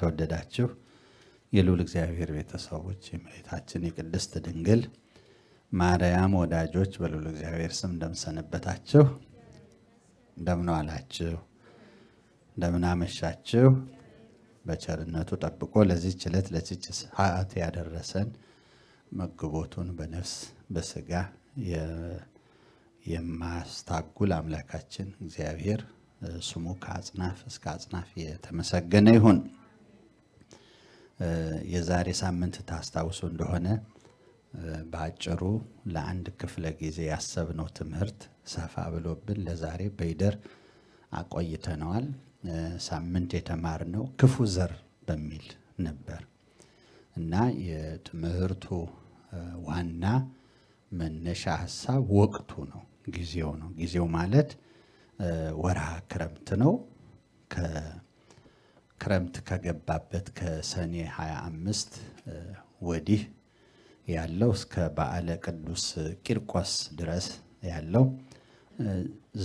የተወደዳችሁ የልዑል እግዚአብሔር ቤተሰቦች የመሬታችን የቅድስት ድንግል ማርያም ወዳጆች በልዑል እግዚአብሔር ስም እንደምሰንበታችሁ እንደምን አላችሁ እንደምን አመሻችሁ። በቸርነቱ ጠብቆ ለዚህ ችለት ለዚህች ሰዓት ያደረሰን መግቦቱን በነፍስ በስጋ የማስታጉል አምላካችን እግዚአብሔር ስሙ ከአጽናፍ እስከ አጽናፍ የተመሰገነ ይሁን። የዛሬ ሳምንት ታስታውሶ እንደሆነ በአጭሩ ለአንድ ክፍለ ጊዜ ያሰብነው ትምህርት ሰፋ ብሎብን ለዛሬ በይደር አቆይተነዋል። ሳምንት የተማርነው ክፉ ዘር በሚል ነበር እና የትምህርቱ ዋና መነሻ ሀሳብ ወቅቱ ነው፣ ጊዜው ነው። ጊዜው ማለት ወርሃ ክረምት ነው። ክረምት ከገባበት ከሰኔ 25 ወዲህ ያለው እስከ በዓለ ቅዱስ ቂርቆስ ድረስ ያለው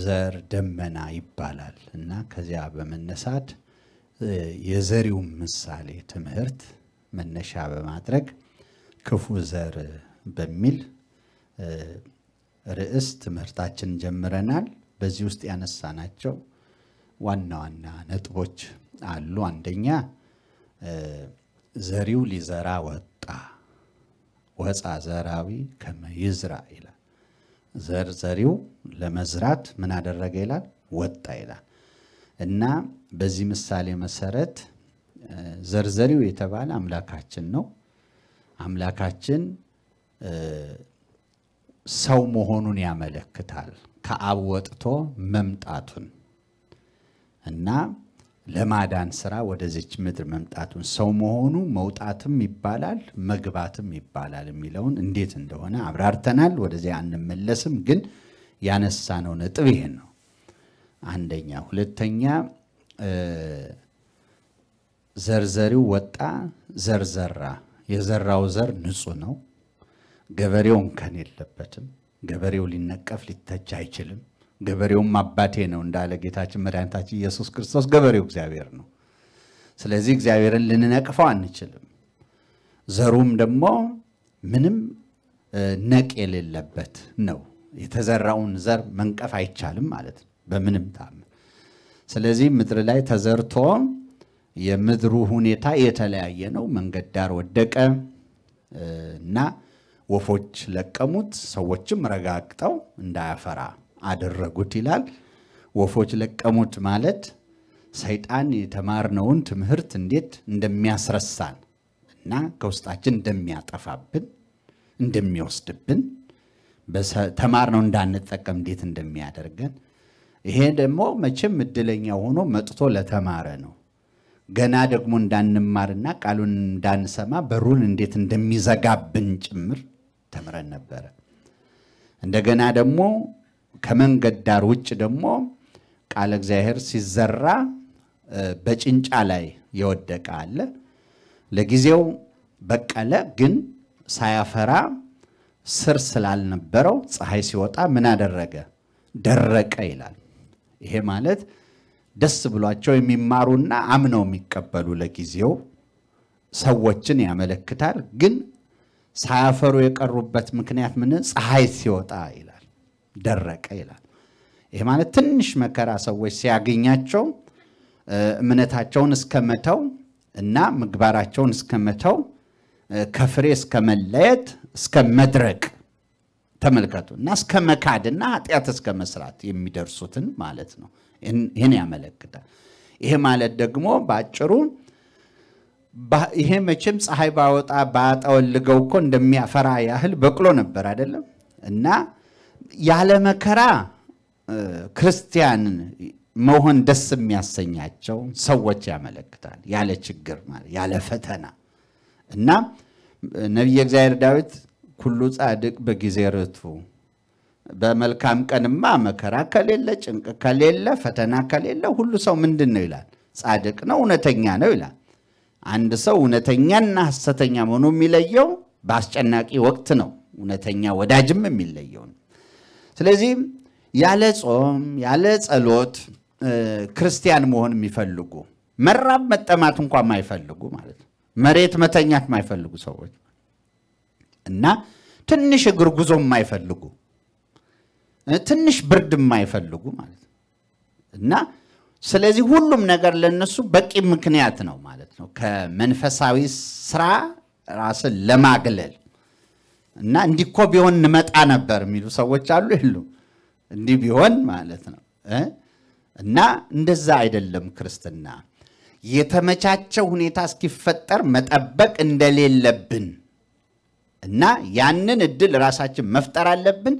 ዘር ደመና ይባላል እና ከዚያ በመነሳት የዘሪውን ምሳሌ ትምህርት መነሻ በማድረግ ክፉ ዘር በሚል ርዕስ ትምህርታችን ጀምረናል። በዚህ ውስጥ ያነሳናቸው ዋና ዋና ነጥቦች አሉ። አንደኛ ዘሪው ሊዘራ ወጣ ወፃ ዘራዊ ከመ ይዝራ ይላል። ዘር ዘሪው ለመዝራት ምን አደረገ ይላል? ወጣ ይላል። እና በዚህ ምሳሌ መሰረት ዘርዘሪው የተባለ አምላካችን ነው። አምላካችን ሰው መሆኑን ያመለክታል ከአብ ወጥቶ መምጣቱን እና ለማዳን ስራ ወደዚች ምድር መምጣቱን ሰው መሆኑ መውጣትም ይባላል መግባትም ይባላል የሚለውን እንዴት እንደሆነ አብራርተናል። ወደዚያ አንመለስም፣ ግን ያነሳነው ነጥብ ይህን ነው። አንደኛ። ሁለተኛ ዘርዘሪው ወጣ ዘርዘራ። የዘራው ዘር ንጹህ ነው። ገበሬው እንከን የለበትም። ገበሬው ሊነቀፍ ሊተች አይችልም። ገበሬውም አባቴ ነው እንዳለ ጌታችን መድኃኒታችን ኢየሱስ ክርስቶስ ገበሬው እግዚአብሔር ነው። ስለዚህ እግዚአብሔርን ልንነቅፈው አንችልም። ዘሩም ደግሞ ምንም ነቅ የሌለበት ነው። የተዘራውን ዘር መንቀፍ አይቻልም ማለት ነው በምንም ታምር። ስለዚህ ምድር ላይ ተዘርቶ የምድሩ ሁኔታ የተለያየ ነው። መንገድ ዳር ወደቀ እና ወፎች ለቀሙት፣ ሰዎችም ረጋግጠው እንዳያፈራ አደረጉት ይላል። ወፎች ለቀሙት ማለት ሰይጣን የተማርነውን ትምህርት እንዴት እንደሚያስረሳን እና ከውስጣችን እንደሚያጠፋብን እንደሚወስድብን ተማርነው እንዳንጠቀም እንዴት እንደሚያደርገን ይሄ ደግሞ መቼም እድለኛ ሆኖ መጥቶ ለተማረ ነው። ገና ደግሞ እንዳንማርና ቃሉን እንዳንሰማ በሩን እንዴት እንደሚዘጋብን ጭምር ተምረን ነበረ። እንደገና ደግሞ ከመንገድ ዳር ውጭ ደግሞ ቃለ እግዚአብሔር ሲዘራ በጭንጫ ላይ የወደቀ አለ። ለጊዜው በቀለ፣ ግን ሳያፈራ ስር ስላልነበረው ፀሐይ ሲወጣ ምን አደረገ? ደረቀ ይላል። ይሄ ማለት ደስ ብሏቸው የሚማሩና አምነው የሚቀበሉ ለጊዜው ሰዎችን ያመለክታል። ግን ሳያፈሩ የቀሩበት ምክንያት ምን? ፀሐይ ሲወጣ ይላል። ደረቀ ይላል። ይሄ ማለት ትንሽ መከራ ሰዎች ሲያገኛቸው እምነታቸውን እስከመተው እና ምግባራቸውን እስከመተው ከፍሬ እስከ መለየት እስከ መድረቅ ተመልከቱ እና እስከ መካድ እና ኃጢአት እስከ መስራት የሚደርሱትን ማለት ነው። ይህን ያመለክታል። ይሄ ማለት ደግሞ በአጭሩ ይሄ መቼም ፀሐይ ባወጣ ባጠወልገው እኮ እንደሚያፈራ ያህል በቅሎ ነበር አይደለም እና ያለ መከራ ክርስቲያን መሆን ደስ የሚያሰኛቸው ሰዎች ያመለክታል። ያለ ችግር ማለት ያለ ፈተና እና ነቢየ እግዚአብሔር ዳዊት ኩሉ ጻድቅ በጊዜ ርቱ በመልካም ቀንማ መከራ ከሌለ ጭንቅ ከሌለ ፈተና ከሌለ ሁሉ ሰው ምንድን ነው ይላል? ጻድቅ ነው፣ እውነተኛ ነው ይላል። አንድ ሰው እውነተኛና ሐሰተኛ መሆኑ የሚለየው በአስጨናቂ ወቅት ነው። እውነተኛ ወዳጅም የሚለየው ነው። ስለዚህ ያለ ጾም ያለ ጸሎት ክርስቲያን መሆን የሚፈልጉ መራብ መጠማት እንኳ የማይፈልጉ ማለት ነው። መሬት መተኛት የማይፈልጉ ሰዎች እና ትንሽ እግር ጉዞ የማይፈልጉ ትንሽ ብርድ የማይፈልጉ ማለት ነው እና ስለዚህ ሁሉም ነገር ለነሱ በቂ ምክንያት ነው ማለት ነው ከመንፈሳዊ ስራ ራስን ለማግለል እና እንዲኮ ቢሆን እንመጣ ነበር የሚሉ ሰዎች አሉ የሉም? እንዲህ ቢሆን ማለት ነው። እና እንደዛ አይደለም ክርስትና። የተመቻቸው ሁኔታ እስኪፈጠር መጠበቅ እንደሌለብን እና ያንን እድል ራሳችን መፍጠር አለብን።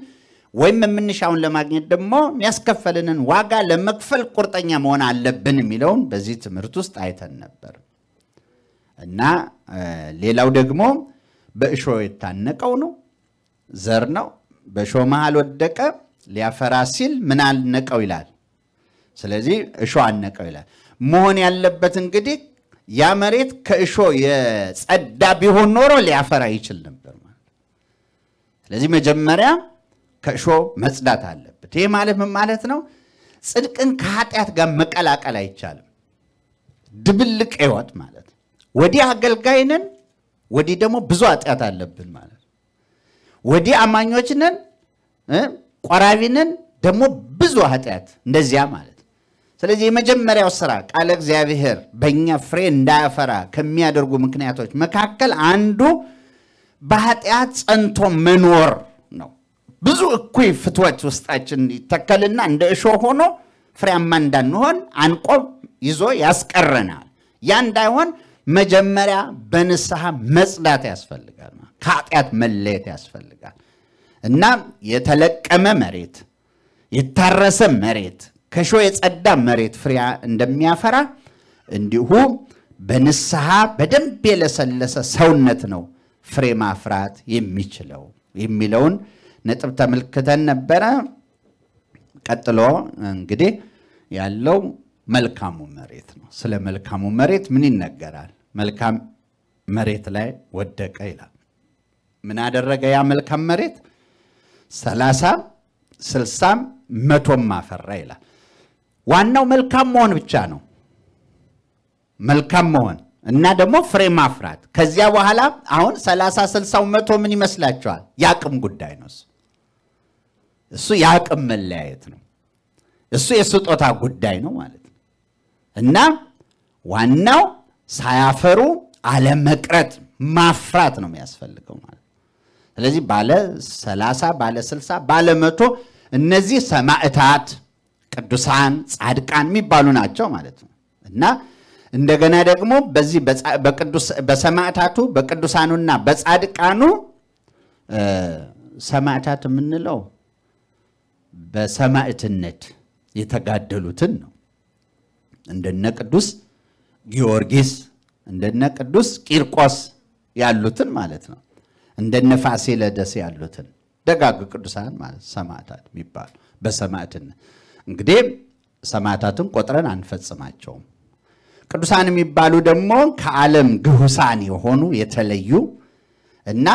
ወይም የምንሻውን ለማግኘት ደግሞ የሚያስከፈልንን ዋጋ ለመክፈል ቁርጠኛ መሆን አለብን የሚለውን በዚህ ትምህርት ውስጥ አይተን ነበር እና ሌላው ደግሞ በእሾ የታነቀው ነው፣ ዘር ነው። በእሾ መሃል ወደቀ፣ ሊያፈራ ሲል ምን አነቀው ይላል። ስለዚህ እሾ አነቀው ይላል። መሆን ያለበት እንግዲህ ያ መሬት ከእሾ የጸዳ ቢሆን ኖሮ ሊያፈራ ይችል ነበር ማለት። ስለዚህ መጀመሪያ ከእሾ መጽዳት አለበት። ይህ ማለት ምን ማለት ነው? ጽድቅን ከኃጢአት ጋር መቀላቀል አይቻልም። ድብልቅ ሕይወት ማለት ወዲህ አገልጋይንን ወዲህ ደግሞ ብዙ ኃጢአት አለብን ማለት ወዲህ አማኞች ነን፣ ቆራቢ ነን፣ ደግሞ ብዙ ኃጢአት እንደዚያ ማለት ስለዚህ የመጀመሪያው ስራ ቃለ እግዚአብሔር በእኛ ፍሬ እንዳያፈራ ከሚያደርጉ ምክንያቶች መካከል አንዱ በኃጢአት ጸንቶ መኖር ነው። ብዙ እኩይ ፍትወት ውስጣችን ይተከልና እንደ እሾ ሆኖ ፍሬያማ እንዳንሆን አንቆ ይዞ ያስቀረናል። ያ እንዳይሆን መጀመሪያ በንስሐ መጽዳት ያስፈልጋል። ከኃጢአት መለየት ያስፈልጋል። እና የተለቀመ መሬት፣ የታረሰ መሬት፣ ከሾ የጸዳ መሬት ፍሬያ እንደሚያፈራ እንዲሁ በንስሐ በደንብ የለሰለሰ ሰውነት ነው ፍሬ ማፍራት የሚችለው የሚለውን ነጥብ ተመልክተን ነበረ። ቀጥሎ እንግዲህ ያለው መልካሙ መሬት ነው። ስለ መልካሙ መሬት ምን ይነገራል? መልካም መሬት ላይ ወደቀ ይላል። ምን አደረገ? ያ መልካም መሬት ሰላሳም ስልሳም መቶም አፈራ ይላል። ዋናው መልካም መሆን ብቻ ነው። መልካም መሆን እና ደግሞ ፍሬ ማፍራት። ከዚያ በኋላ አሁን ሰላሳ ስልሳው መቶ ምን ይመስላቸዋል? የአቅም ጉዳይ ነው። እሱ የአቅም መለያየት ነው። እሱ የስጦታ ጉዳይ ነው ማለት ነው እና ዋናው ሳያፈሩ አለመቅረት ማፍራት ነው የሚያስፈልገው ማለት ስለዚህ ባለ 30 ባለ 60 ባለ መቶ እነዚህ ሰማዕታት ቅዱሳን ጻድቃን የሚባሉ ናቸው ማለት ነው እና እንደገና ደግሞ በዚህ በሰማዕታቱ በቅዱሳኑና በጻድቃኑ ሰማዕታት የምንለው በሰማዕትነት የተጋደሉትን ነው እንደነ ቅዱስ ጊዮርጊስ እንደነ ቅዱስ ቂርቆስ ያሉትን ማለት ነው። እንደነ ፋሲለደስ ያሉትን ደጋግ ቅዱሳን ማለት ሰማዕታት የሚባሉ በሰማዕትነት እንግዲህ ሰማዕታትን ቆጥረን አንፈጽማቸውም። ቅዱሳን የሚባሉ ደግሞ ከዓለም ግሁሳን የሆኑ የተለዩ እና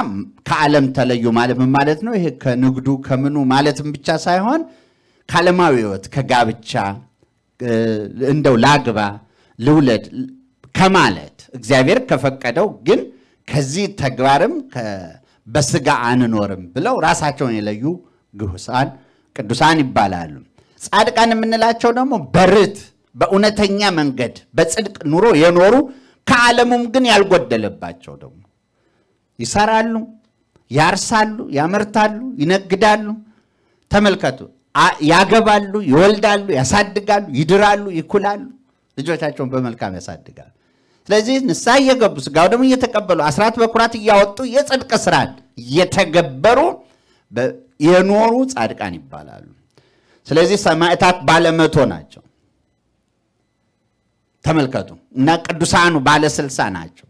ከዓለም ተለዩ ማለት ምን ማለት ነው? ይሄ ከንግዱ ከምኑ ማለትም ብቻ ሳይሆን ከዓለማዊ ሕይወት ከጋብቻ እንደው ላግባ ልውለድ ከማለት እግዚአብሔር ከፈቀደው ግን ከዚህ ተግባርም በስጋ አንኖርም ብለው ራሳቸውን የለዩ ግሑሳን ቅዱሳን ይባላሉ። ጻድቃን የምንላቸው ደግሞ በርት በእውነተኛ መንገድ በጽድቅ ኑሮ የኖሩ ከዓለሙም ግን ያልጎደለባቸው ደግሞ ይሰራሉ፣ ያርሳሉ፣ ያመርታሉ፣ ይነግዳሉ። ተመልከቱ፣ ያገባሉ፣ ይወልዳሉ፣ ያሳድጋሉ፣ ይድራሉ፣ ይኩላሉ። ልጆቻቸውን በመልካም ያሳድጋል። ስለዚህ ንስሐ እየገቡ ስጋው ደግሞ እየተቀበሉ አስራት በኩራት እያወጡ የጽድቅ ስራን እየተገበሩ የኖሩ ጻድቃን ይባላሉ። ስለዚህ ሰማዕታት ባለመቶ ናቸው። ተመልከቱ እና ቅዱሳኑ ባለ ስልሳ ናቸው።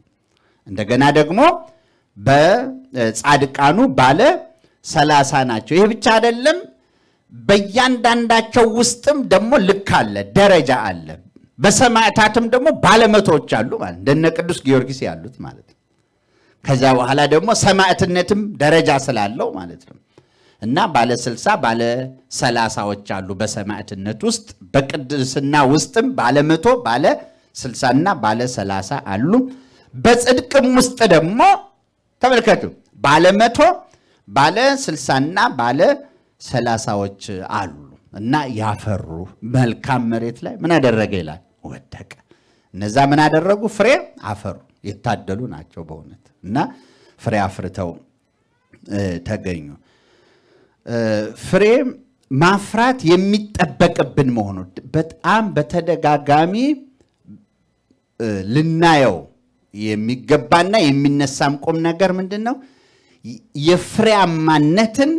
እንደገና ደግሞ በጻድቃኑ ባለ ሰላሳ ናቸው። ይህ ብቻ አይደለም። በእያንዳንዳቸው ውስጥም ደግሞ ልክ አለ፣ ደረጃ አለ። በሰማዕታትም ደግሞ ባለመቶዎች አሉ ማለት እንደነ ቅዱስ ጊዮርጊስ ያሉት ማለት ነው። ከዛ በኋላ ደግሞ ሰማዕትነትም ደረጃ ስላለው ማለት ነው እና ባለ ስልሳ ባለ ሰላሳዎች አሉ በሰማዕትነት ውስጥ በቅድስና ውስጥም ባለ መቶ ባለ ስልሳና ባለ ሰላሳ አሉ። በጽድቅም ውስጥ ደግሞ ተመልከቱ ባለ መቶ ባለ ስልሳና ባለ ሰላሳዎች አሉ እና ያፈሩ መልካም መሬት ላይ ምን አደረገ ይላል ወደቀ። እነዛ ምን አደረጉ? ፍሬ አፈሩ። የታደሉ ናቸው በእውነት እና ፍሬ አፍርተው ተገኙ። ፍሬ ማፍራት የሚጠበቅብን መሆኑ በጣም በተደጋጋሚ ልናየው የሚገባና የሚነሳም ቁም ነገር ምንድን ነው? የፍሬያማነትን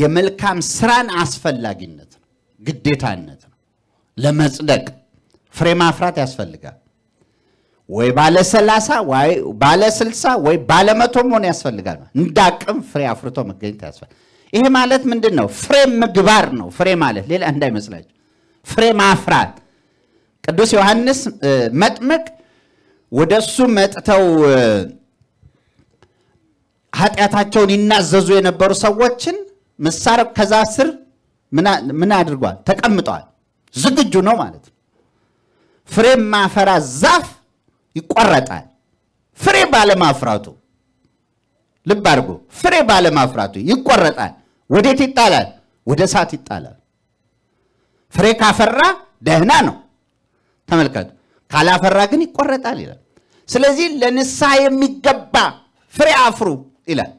የመልካም ስራን አስፈላጊነት ነው፣ ግዴታነት ነው ለመጽደቅ ፍሬ ማፍራት ያስፈልጋል። ወይ ባለ ሰላሳ ወይ ባለ ስልሳ ወይ ባለ መቶ መሆን ያስፈልጋል። እንዳቅም ፍሬ አፍርቶ መገኘት ያስፈልጋል። ይሄ ማለት ምንድን ነው? ፍሬ ምግባር ነው። ፍሬ ማለት ሌላ እንዳይመስላችሁ፣ ፍሬ ማፍራት። ቅዱስ ዮሐንስ መጥምቅ ወደ እሱ መጥተው ኃጢአታቸውን ይናዘዙ የነበሩ ሰዎችን መሳረብ ከዛ ስር ምን አድርጓል? ተቀምጠዋል። ዝግጁ ነው ማለት ነው። ፍሬ ማፈራ ዛፍ ይቆረጣል። ፍሬ ባለማፍራቱ ልብ አድርጎ ፍሬ ባለማፍራቱ ይቆረጣል። ወዴት ይጣላል? ወደ እሳት ይጣላል። ፍሬ ካፈራ ደህና ነው። ተመልከቱ። ካላፈራ ግን ይቆረጣል ይላል። ስለዚህ ለንስሐ የሚገባ ፍሬ አፍሩ ይላል።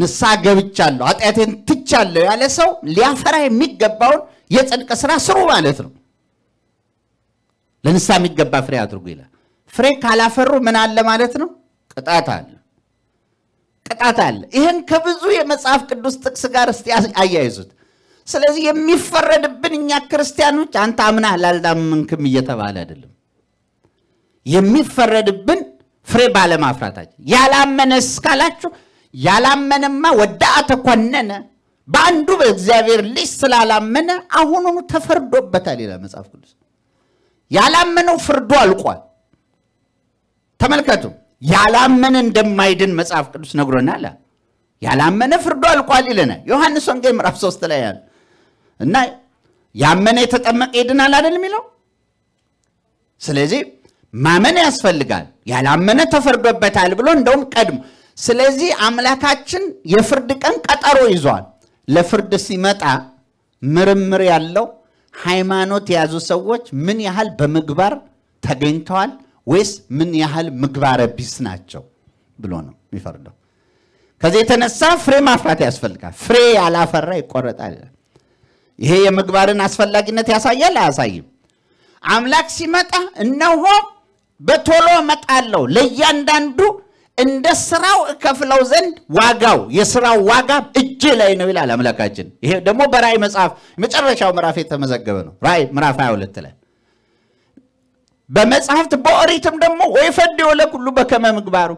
ንስሐ ገብቻለሁ፣ ኃጢአቴን ትቻለሁ ያለ ሰው ሊያፈራ የሚገባውን የጽድቅ ስራ ስሩ ማለት ነው። ለንሳ የሚገባ ፍሬ አድርጉ ይላል። ፍሬ ካላፈሩ ምን አለ ማለት ነው? ቅጣት አለ፣ ቅጣት አለ። ይህን ከብዙ የመጽሐፍ ቅዱስ ጥቅስ ጋር እስቲ አያይዙት። ስለዚህ የሚፈረድብን እኛ ክርስቲያኖች አንተ አምናህ ላልዳመንክም እየተባለ አይደለም። የሚፈረድብን ፍሬ ባለማፍራታችን። ያላመነ እስካላችሁ ያላመነማ ወዳአ ተኮነነ፣ በአንዱ በእግዚአብሔር ልጅ ስላላመነ አሁኑኑ ተፈርዶበታል ይላል መጽሐፍ ቅዱስ። ያላመነው ፍርዱ አልቋል። ተመልከቱ። ያላመነ እንደማይድን መጽሐፍ ቅዱስ ነግሮናል። ያላመነ ፍርዱ አልቋል ይለናል። ዮሐንስ ወንጌል ምዕራፍ 3 ላይ ያለ እና ያመነ የተጠመቀ ይድናል አይደል የሚለው። ስለዚህ ማመን ያስፈልጋል። ያላመነ ተፈርዶበታል ብሎ እንደውም ቀድሞ ስለዚህ አምላካችን የፍርድ ቀን ቀጠሮ ይዟል። ለፍርድ ሲመጣ ምርምር ያለው ሃይማኖት የያዙ ሰዎች ምን ያህል በምግባር ተገኝተዋል ወይስ ምን ያህል ምግባረ ቢስ ናቸው ብሎ ነው የሚፈርደው። ከዚህ የተነሳ ፍሬ ማፍራት ያስፈልጋል። ፍሬ ያላፈራ ይቆረጣል። ይሄ የምግባርን አስፈላጊነት ያሳያል አያሳይም? አምላክ ሲመጣ እነሆ በቶሎ እመጣለሁ ለእያንዳንዱ እንደ ስራው እከፍለው ዘንድ ዋጋው የስራው ዋጋ እጅ ላይ ነው ይላል አምላካችን። ይሄ ደግሞ በራእይ መጽሐፍ መጨረሻው ምዕራፍ የተመዘገበ ነው። ራእይ ምዕራፍ 22 ላይ በመጽሐፍት በኦሪትም ደግሞ ወይፈድዮ ሁሉ በከመ ምግባሩ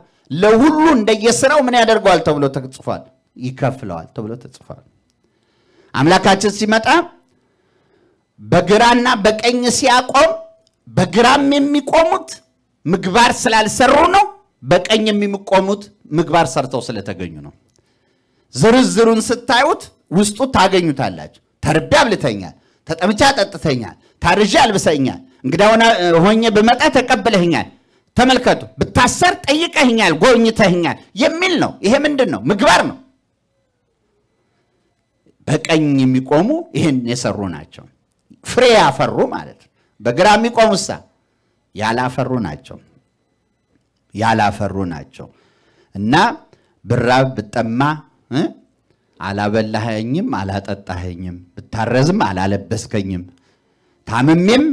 ለሁሉ እንደየስራው ምን ያደርገዋል ተብሎ ተጽፏል፣ ይከፍለዋል ተብሎ ተጽፏል። አምላካችን ሲመጣ በግራና በቀኝ ሲያቆም በግራም የሚቆሙት ምግባር ስላልሰሩ ነው በቀኝ የሚቆሙት ምግባር ሰርተው ስለተገኙ ነው። ዝርዝሩን ስታዩት ውስጡ ታገኙታላችሁ። ተርቤ አብልተኛል፣ ተጠምቻ ጠጥተኛል፣ ታርዤ አልብሰኛል፣ እንግዳ ሆኜ ብመጣ ተቀብለህኛል፣ ተመልከቱ ብታሰር ጠይቀህኛል፣ ጎብኝተህኛል የሚል ነው። ይሄ ምንድን ነው? ምግባር ነው። በቀኝ የሚቆሙ ይህን የሰሩ ናቸው። ፍሬ ያፈሩ ማለት ነው። በግራ የሚቆሙሳ ያላፈሩ ናቸው። ያላፈሩ ናቸው እና ብራብ ብጠማ አላበላኸኝም፣ አላጠጣኸኝም፣ ብታረዝም አላለበስከኝም፣ ታምሜም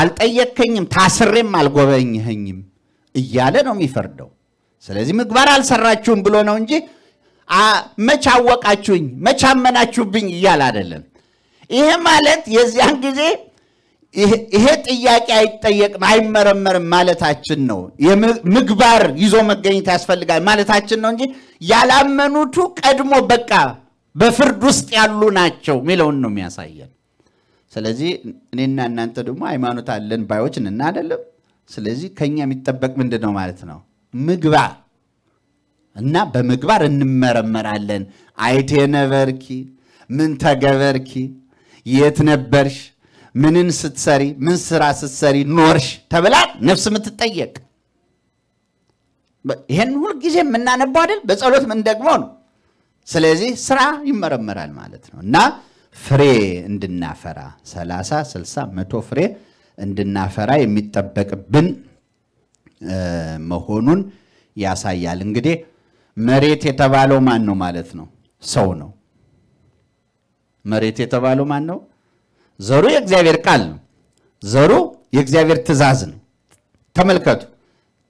አልጠየቅከኝም፣ ታስሬም አልጎበኝኸኝም እያለ ነው የሚፈርደው። ስለዚህ ምግባር አልሰራችሁም ብሎ ነው እንጂ መች አወቃችሁኝ፣ መች አመናችሁብኝ እያለ አይደለም። ይሄ ማለት የዚያን ጊዜ ይሄ ጥያቄ አይጠየቅም አይመረመርም ማለታችን ነው። ምግባር ይዞ መገኘት ያስፈልጋል ማለታችን ነው እንጂ ያላመኑቱ ቀድሞ በቃ በፍርድ ውስጥ ያሉ ናቸው የሚለውን ነው የሚያሳየን። ስለዚህ እኔና እናንተ ደግሞ ሃይማኖት አለን ባዮች እና አይደለም። ስለዚህ ከኛ የሚጠበቅ ምንድን ነው ማለት ነው? ምግባር እና በምግባር እንመረመራለን። አይቴ ነበርኪ፣ ምን ተገበርኪ፣ የት ነበርሽ ምንን ስትሰሪ ምን ስራ ስትሰሪ ኖርሽ ተብላ ነፍስ የምትጠየቅ ይህን ሁልጊዜ የምናነባው አይደል? በጸሎት ምን ደግሞ ነው። ስለዚህ ስራ ይመረመራል ማለት ነው እና ፍሬ እንድናፈራ 30 60 መቶ ፍሬ እንድናፈራ የሚጠበቅብን መሆኑን ያሳያል። እንግዲህ መሬት የተባለው ማን ነው ማለት ነው? ሰው ነው። መሬት የተባለው ማን ነው? ዘሩ የእግዚአብሔር ቃል ነው። ዘሩ የእግዚአብሔር ትእዛዝ ነው። ተመልከቱ፣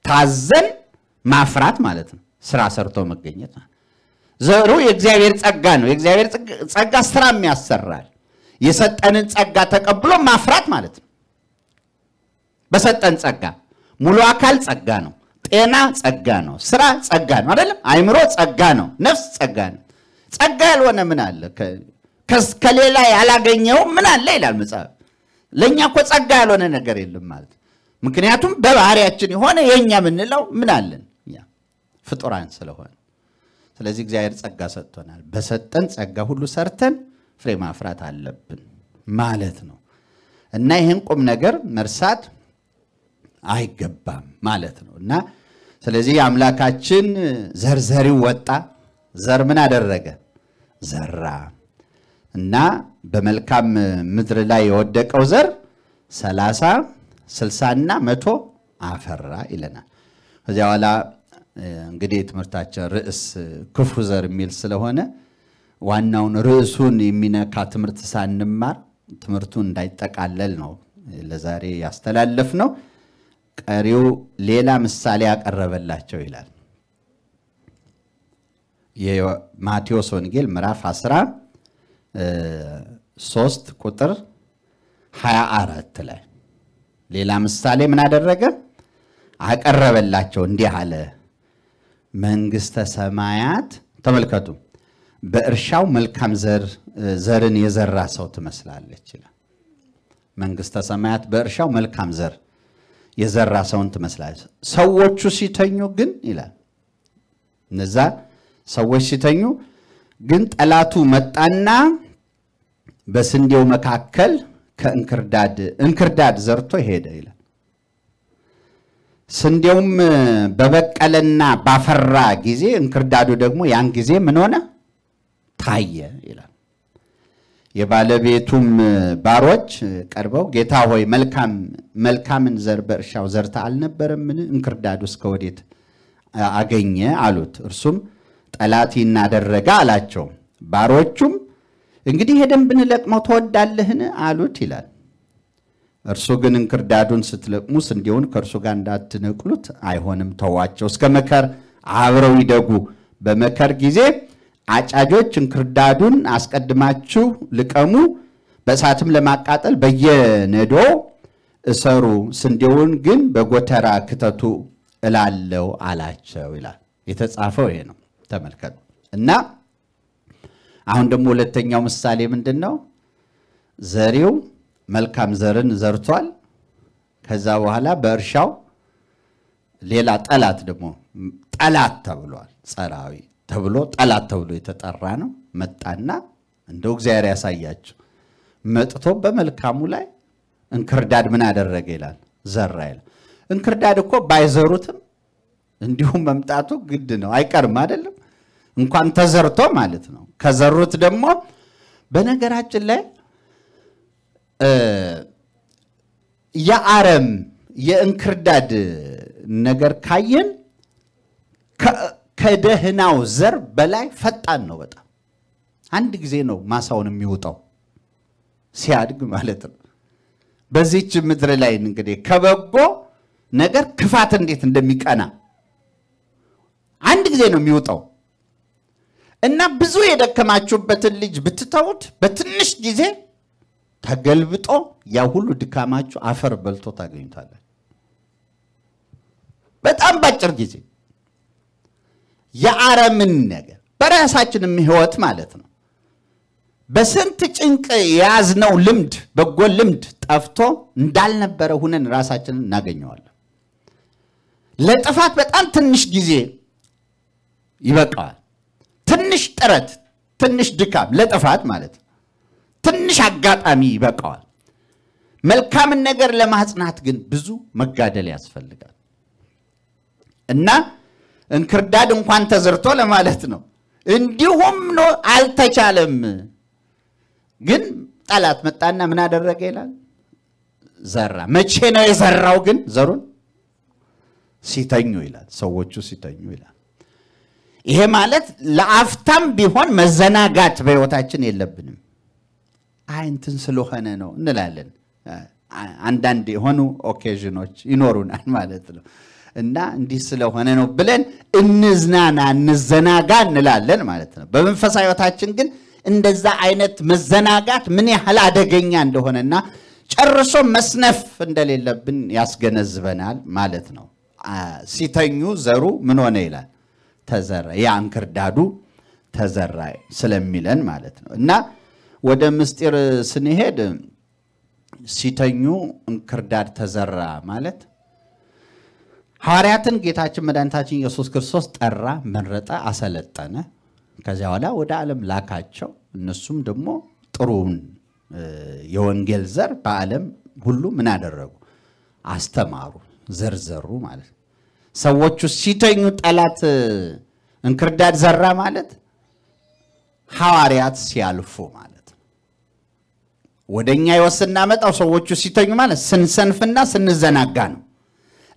ታዘን ማፍራት ማለት ነው። ስራ ሰርቶ መገኘት ዘሩ የእግዚአብሔር ጸጋ ነው። የእግዚአብሔር ጸጋ ስራም ያሰራል። የሰጠንን ጸጋ ተቀብሎ ማፍራት ማለት ነው። በሰጠን ጸጋ ሙሉ አካል ጸጋ ነው። ጤና ጸጋ ነው። ስራ ጸጋ ነው። አይደለም? አይምሮ ጸጋ ነው። ነፍስ ጸጋ ነው። ጸጋ ያልሆነ ምን አለ? ከሌላ ያላገኘው ምን አለ ይላል መጽሐፍ። ለእኛ እኮ ጸጋ ያልሆነ ነገር የለም ማለት ምክንያቱም በባህሪያችን የሆነ የእኛ የምንለው ምን አለን ፍጡራን ስለሆነ ስለዚህ እግዚአብሔር ጸጋ ሰጥቶናል። በሰጠን ጸጋ ሁሉ ሰርተን ፍሬ ማፍራት አለብን ማለት ነው እና ይህን ቁም ነገር መርሳት አይገባም ማለት ነው እና ስለዚህ አምላካችን ዘርዘሪው ወጣ። ዘር ምን አደረገ? ዘራ። እና በመልካም ምድር ላይ የወደቀው ዘር ሰላሳ ስልሳና መቶ አፈራ ይለናል። ከዚያ በኋላ እንግዲህ የትምህርታችን ርዕስ ክፉ ዘር የሚል ስለሆነ ዋናውን ርዕሱን የሚነካ ትምህርት ሳንማር ትምህርቱ እንዳይጠቃለል ነው ለዛሬ ያስተላለፍ ነው። ቀሪው ሌላ ምሳሌ ያቀረበላቸው ይላል። የማቴዎስ ወንጌል ምዕራፍ 10 ሶስት ቁጥር 24 ላይ ሌላ ምሳሌ ምን አደረገ? አቀረበላቸው እንዲህ አለ፣ መንግስተ ሰማያት ተመልከቱ፣ በእርሻው መልካም ዘርን የዘራ ሰው ትመስላለች ይላል። መንግስተ ሰማያት በእርሻው መልካም ዘር የዘራ ሰውን ትመስላለች። ሰዎቹ ሲተኙ ግን ይላል እነዛ ሰዎች ሲተኙ ግን ጠላቱ መጣና በስንዴው መካከል ከእንክርዳድ እንክርዳድ ዘርቶ ሄደ ይላል። ስንዴውም በበቀለና ባፈራ ጊዜ እንክርዳዱ ደግሞ ያን ጊዜ ምን ሆነ ታየ ይላል። የባለቤቱም ባሮች ቀርበው ጌታ ሆይ መልካም መልካምን ዘር በእርሻው ዘርታ አልነበረምን? እንክርዳዱ እስከ ወዴት አገኘ አሉት። እርሱም ጠላት ይናደረገ አላቸው። ባሮቹም እንግዲህ ሄደን ብንለቅመው ትወዳለህን አሉት ይላል። እርሱ ግን እንክርዳዱን ስትለቅሙ ስንዴውን ከእርሱ ጋር እንዳትነቅሉት አይሆንም፣ ተዋቸው፣ እስከ መከር አብረው ይደጉ። በመከር ጊዜ አጫጆች እንክርዳዱን አስቀድማችሁ ልቀሙ፣ በእሳትም ለማቃጠል በየነዶ እሰሩ፣ ስንዴውን ግን በጎተራ ክተቱ እላለው አላቸው ይላል። የተጻፈው ይሄ ነው። ተመልከቱ እና አሁን ደግሞ ሁለተኛው ምሳሌ ምንድን ነው? ዘሪው መልካም ዘርን ዘርቷል። ከዛ በኋላ በእርሻው ሌላ ጠላት ደግሞ ጠላት ተብሏል። ጸራዊ ተብሎ ጠላት ተብሎ የተጠራ ነው። መጣና እንደው እግዚአብሔር ያሳያቸው መጥቶ በመልካሙ ላይ እንክርዳድ ምን አደረገ ይላል፣ ዘራ ይላል። እንክርዳድ እኮ ባይዘሩትም እንዲሁም መምጣቱ ግድ ነው፣ አይቀርም አይደለም። እንኳን ተዘርቶ ማለት ነው። ከዘሩት ደግሞ በነገራችን ላይ የአረም የእንክርዳድ ነገር ካየን ከደህናው ዘር በላይ ፈጣን ነው። በጣም አንድ ጊዜ ነው ማሳውን የሚውጣው ሲያድግ ማለት ነው። በዚች ምድር ላይ እንግዲህ ከበጎ ነገር ክፋት እንዴት እንደሚቀና አንድ ጊዜ ነው የሚውጣው። እና ብዙ የደከማችሁበትን ልጅ ብትተውት በትንሽ ጊዜ ተገልብጦ ያ ሁሉ ድካማችሁ አፈር በልቶ ታገኙታለን። በጣም ባጭር ጊዜ የአረምን ነገር በራሳችንም ህይወት ማለት ነው። በስንት ጭንቅ የያዝነው ልምድ፣ በጎ ልምድ ጠፍቶ እንዳልነበረ ሁነን ራሳችንን እናገኘዋለን። ለጥፋት በጣም ትንሽ ጊዜ ይበቃዋል። ትንሽ ጥረት፣ ትንሽ ድካም ለጥፋት ማለት ትንሽ አጋጣሚ ይበቃዋል። መልካምን ነገር ለማጽናት ግን ብዙ መጋደል ያስፈልጋል እና እንክርዳድ እንኳን ተዘርቶ ለማለት ነው። እንዲሁም ነው አልተቻለም። ግን ጠላት መጣና ምን አደረገ ይላል ዘራ። መቼ ነው የዘራው? ግን ዘሩን ሲተኙ ይላል፣ ሰዎቹ ሲተኙ ይላል። ይሄ ማለት ለአፍታም ቢሆን መዘናጋት በህይወታችን የለብንም። አይንትን ስለሆነ ነው እንላለን። አንዳንድ የሆኑ ኦኬዥኖች ይኖሩናል ማለት ነው። እና እንዲህ ስለሆነ ነው ብለን እንዝናና፣ እንዘናጋ እንላለን ማለት ነው። በመንፈሳዊ ህይወታችን ግን እንደዛ አይነት መዘናጋት ምን ያህል አደገኛ እንደሆነና ጨርሶ መስነፍ እንደሌለብን ያስገነዝበናል ማለት ነው። ሲተኙ ዘሩ ምን ሆነ ይላል ተዘራ ያ እንክርዳዱ ተዘራ ስለሚለን ማለት ነው እና ወደ ምስጢር ስንሄድ ሲተኙ እንክርዳድ ተዘራ ማለት ሐዋርያትን ጌታችን መድኃኒታችን ኢየሱስ ክርስቶስ ጠራ፣ መረጠ፣ አሰለጠነ። ከዚያ በኋላ ወደ ዓለም ላካቸው። እነሱም ደግሞ ጥሩውን የወንጌል ዘር በዓለም ሁሉ ምን አደረጉ? አስተማሩ፣ ዘርዘሩ ማለት ነው። ሰዎቹ ሲተኙ ጠላት እንክርዳድ ዘራ ማለት ሐዋርያት ሲያልፉ ማለት ነው። ወደ እኛ ይወስና መጣው ሰዎቹ ሲተኙ ማለት ስንሰንፍና ስንዘናጋ ነው።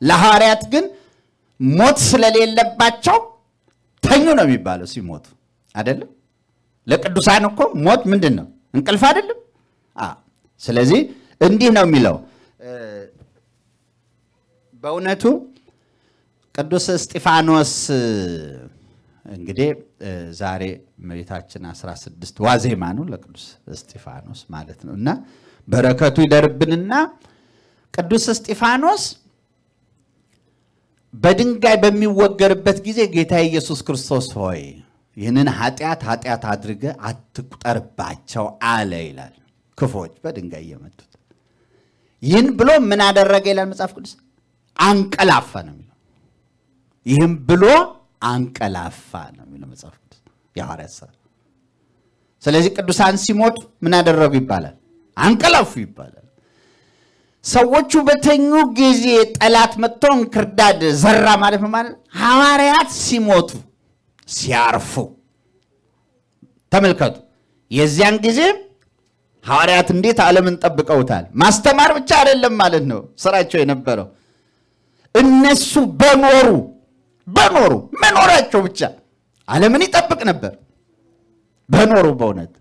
ለሐዋርያት ግን ሞት ስለሌለባቸው ተኙ ነው የሚባለው ሲሞቱ አይደለም። ለቅዱሳን እኮ ሞት ምንድን ነው? እንቅልፍ አይደለም። ስለዚህ እንዲህ ነው የሚለው በእውነቱ ቅዱስ እስጢፋኖስ እንግዲህ ዛሬ መቤታችን 16 ዋዜማ ነው ለቅዱስ እስጢፋኖስ ማለት ነው እና በረከቱ ይደርብንና ቅዱስ እስጢፋኖስ በድንጋይ በሚወገርበት ጊዜ ጌታ ኢየሱስ ክርስቶስ ሆይ ይህንን ኃጢአት ኃጢአት አድርገ አትቁጠርባቸው አለ ይላል። ክፎች በድንጋይ እየመቱት ይህን ብሎ ምን አደረገ ይላል መጽሐፍ ቅዱስ አንቀላፈ ነው የሚለው ይህም ብሎ አንቀላፋ ነው የሚለው መጽሐፍ ቅዱስ የሐዋርያት ሥራ። ስለዚህ ቅዱሳን ሲሞቱ ምን አደረጉ ይባላል? አንቀላፉ ይባላል። ሰዎቹ በተኙ ጊዜ ጠላት መጥቶ እንክርዳድ ዘራ ማለት ማለት ሐዋርያት ሲሞቱ ሲያርፉ ተመልከቱ። የዚያን ጊዜ ሐዋርያት እንዴት ዓለምን ጠብቀውታል። ማስተማር ብቻ አይደለም ማለት ነው ስራቸው የነበረው እነሱ በኖሩ በኖሩ መኖራቸው ብቻ ዓለምን ይጠብቅ ነበር። በኖሩ በእውነት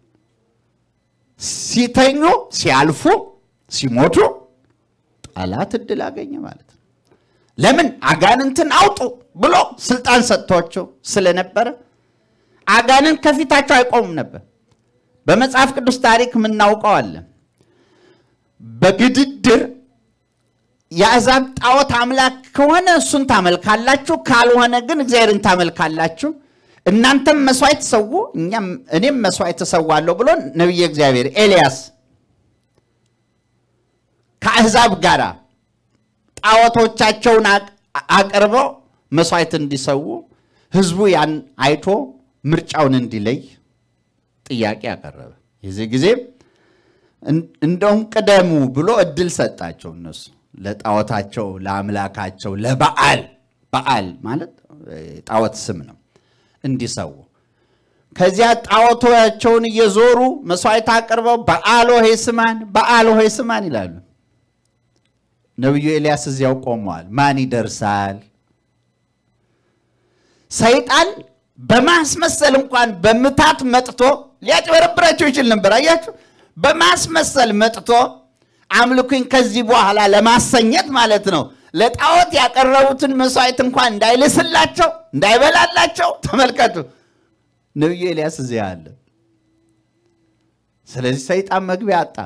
ሲተኙ፣ ሲያልፉ፣ ሲሞቱ ጠላት እድል አገኘ ማለት ነው። ለምን አጋንንትን አውጡ ብሎ ስልጣን ሰጥቷቸው ስለነበረ አጋንንት ከፊታቸው አይቆሙም ነበር። በመጽሐፍ ቅዱስ ታሪክ የምናውቀው አለ በግድድር የአሕዛብ ጣዖት አምላክ ከሆነ እሱን ታመልካላችሁ፣ ካልሆነ ግን እግዚአብሔርን ታመልካላችሁ። እናንተም መስዋዕት ሰው እኛም እኔም መስዋዕት እሰዋለሁ ብሎ ነቢየ እግዚአብሔር ኤልያስ ከአሕዛብ ጋር ጣዖቶቻቸውን አቅርበው መስዋዕት እንዲሰዉ ህዝቡ ያን አይቶ ምርጫውን እንዲለይ ጥያቄ አቀረበ። የዚህ ጊዜ እንደውም ቅደሙ ብሎ እድል ሰጣቸው እነሱ ለጣዖታቸው ለአምላካቸው ለበዓል በዓል ማለት ጣዖት ስም ነው እንዲሰው ከዚያ ጣዖቶቻቸውን እየዞሩ መስዋዕት አቅርበው በዓል ሆይ ስማን በዓል ሆይ ስማን ይላሉ። ነቢዩ ኤልያስ እዚያው ቆመዋል። ማን ይደርሳል? ሰይጣን በማስመሰል እንኳን በምታት መጥቶ ሊያጭበረብራቸው ይችል ነበር። አያችሁ፣ በማስመሰል መጥቶ አምልኩኝ ከዚህ በኋላ ለማሰኘት ማለት ነው። ለጣዖት ያቀረቡትን መስዋዕት እንኳን እንዳይልስላቸው እንዳይበላላቸው ተመልከቱ። ነቢዩ ኤልያስ እዚያ አለ። ስለዚህ ሰይጣን መግቢያ አጣ።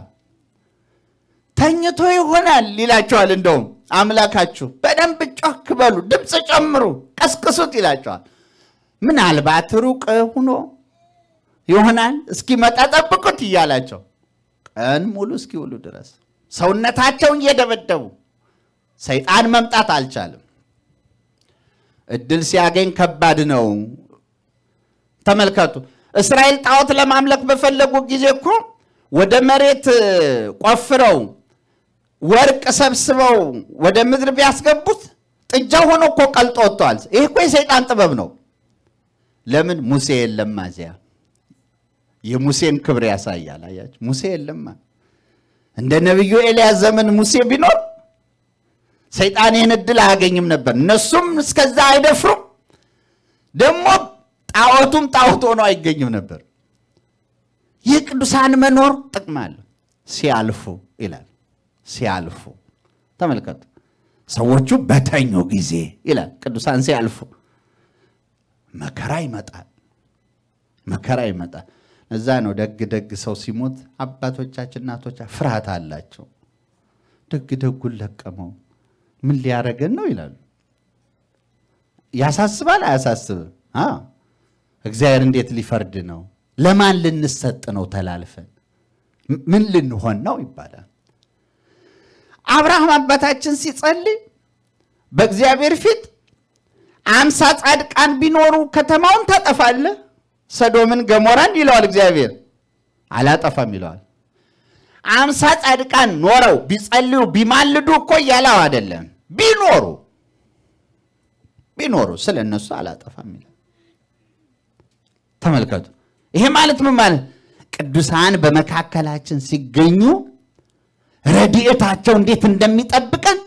ተኝቶ ይሆናል ይላቸዋል። እንደውም አምላካችሁ በደንብ ጮክ በሉ፣ ድምፅ ጨምሩ፣ ቀስቅሱት ይላቸዋል። ምናልባት ሩቅ ሁኖ ይሆናል እስኪመጣ ጠብቁት እያላቸው ቀን ሙሉ እስኪውሉ ድረስ ሰውነታቸውን እየደበደቡ ሰይጣን መምጣት አልቻለም። እድል ሲያገኝ ከባድ ነው። ተመልከቱ። እስራኤል ጣዖት ለማምለክ በፈለጉ ጊዜ እኮ ወደ መሬት ቆፍረው ወርቅ ሰብስበው ወደ ምድር ቢያስገቡት ጥጃ ሆኖ እኮ ቀልጦ ወጥቷል። ይህ እኮ የሰይጣን ጥበብ ነው። ለምን ሙሴ የለም? ማዚያ የሙሴን ክብር ያሳያል። አያችሁ፣ ሙሴ የለማ እንደ ነቢዩ ኤልያስ ዘመን ሙሴ ቢኖር ሰይጣን ይህን እድል አያገኝም ነበር። እነሱም እስከዛ አይደፍሩም። ደግሞ ጣዖቱም ጣዖት ሆኖ አይገኝም ነበር። ይህ ቅዱሳን መኖር ጥቅም አለው። ሲያልፉ ይላል ሲያልፉ ተመልከቱ። ሰዎቹ በተኙ ጊዜ ይላል ቅዱሳን ሲያልፉ መከራ ይመጣል፣ መከራ ይመጣል። እዛ ነው ደግ ደግ ሰው ሲሞት አባቶቻችን እናቶች ፍርሃት አላቸው። ደግ ደጉን ለቀመው ምን ሊያረገን ነው ይላሉ። ያሳስባል አያሳስብም? እግዚአብሔር እንዴት ሊፈርድ ነው? ለማን ልንሰጥ ነው? ተላልፈን ምን ልንሆን ነው ይባላል። አብርሃም አባታችን ሲጸልይ በእግዚአብሔር ፊት አምሳ ጻድቃን ቢኖሩ ከተማውን ታጠፋለህ ሰዶምን ገሞራን ይለዋል እግዚአብሔር አላጠፋም ይለዋል። አምሳ ጻድቃን ኖረው ቢጸልዩ ቢማልዱ እኮ እያለው አይደለም። ቢኖሩ ቢኖሩ ስለ እነሱ አላጠፋም ይላል። ተመልከቱ። ይሄ ማለት ምን ማለት? ቅዱሳን በመካከላችን ሲገኙ ረድኤታቸው እንዴት እንደሚጠብቀን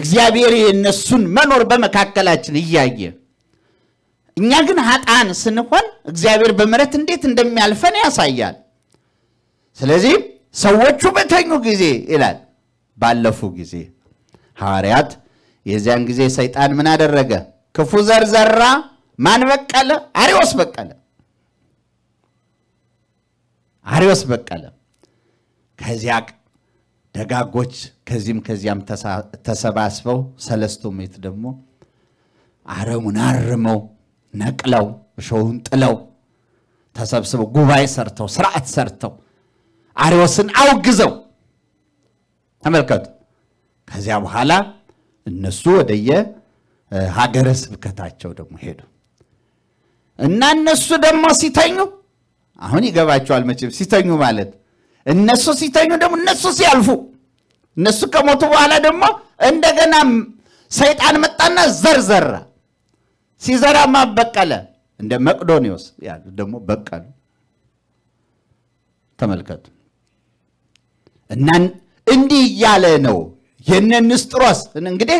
እግዚአብሔር የእነሱን መኖር በመካከላችን እያየ እኛ ግን ሀጣን ስንሆን እግዚአብሔር በምረት እንዴት እንደሚያልፈን ያሳያል። ስለዚህ ሰዎቹ በተኙ ጊዜ ይላል ባለፉ ጊዜ ሐዋርያት የዚያን ጊዜ ሰይጣን ምን አደረገ? ክፉ ዘር ዘራ። ማን በቀለ? አሪዎስ በቀለ። አሪዎስ በቀለ። ከዚያ ደጋጎች ከዚህም ከዚያም ተሰባስበው ሰለስቱ ምዕት ደግሞ አረሙን አርመው ነቅለው እሾውን ጥለው ተሰብስበው ጉባኤ ሰርተው ስርዓት ሰርተው አሪዎስን አውግዘው ተመልከቱ። ከዚያ በኋላ እነሱ ወደየ ሀገረ ስብከታቸው ደግሞ ሄዱ እና እነሱ ደግሞ ሲተኙ አሁን ይገባቸዋል መቼም ሲተኙ ማለት እነሱ ሲተኙ ደግሞ እነሱ ሲያልፉ እነሱ ከሞቱ በኋላ ደግሞ እንደገና ሰይጣን መጣና ዘርዘራ ሲዘራማ በቀለ እንደ መቅዶኒዎስ ያሉት ደግሞ በቀሉ። ተመልከቱ እና እንዲህ እያለ ነው የነ ንስጥሮስ እንግዲህ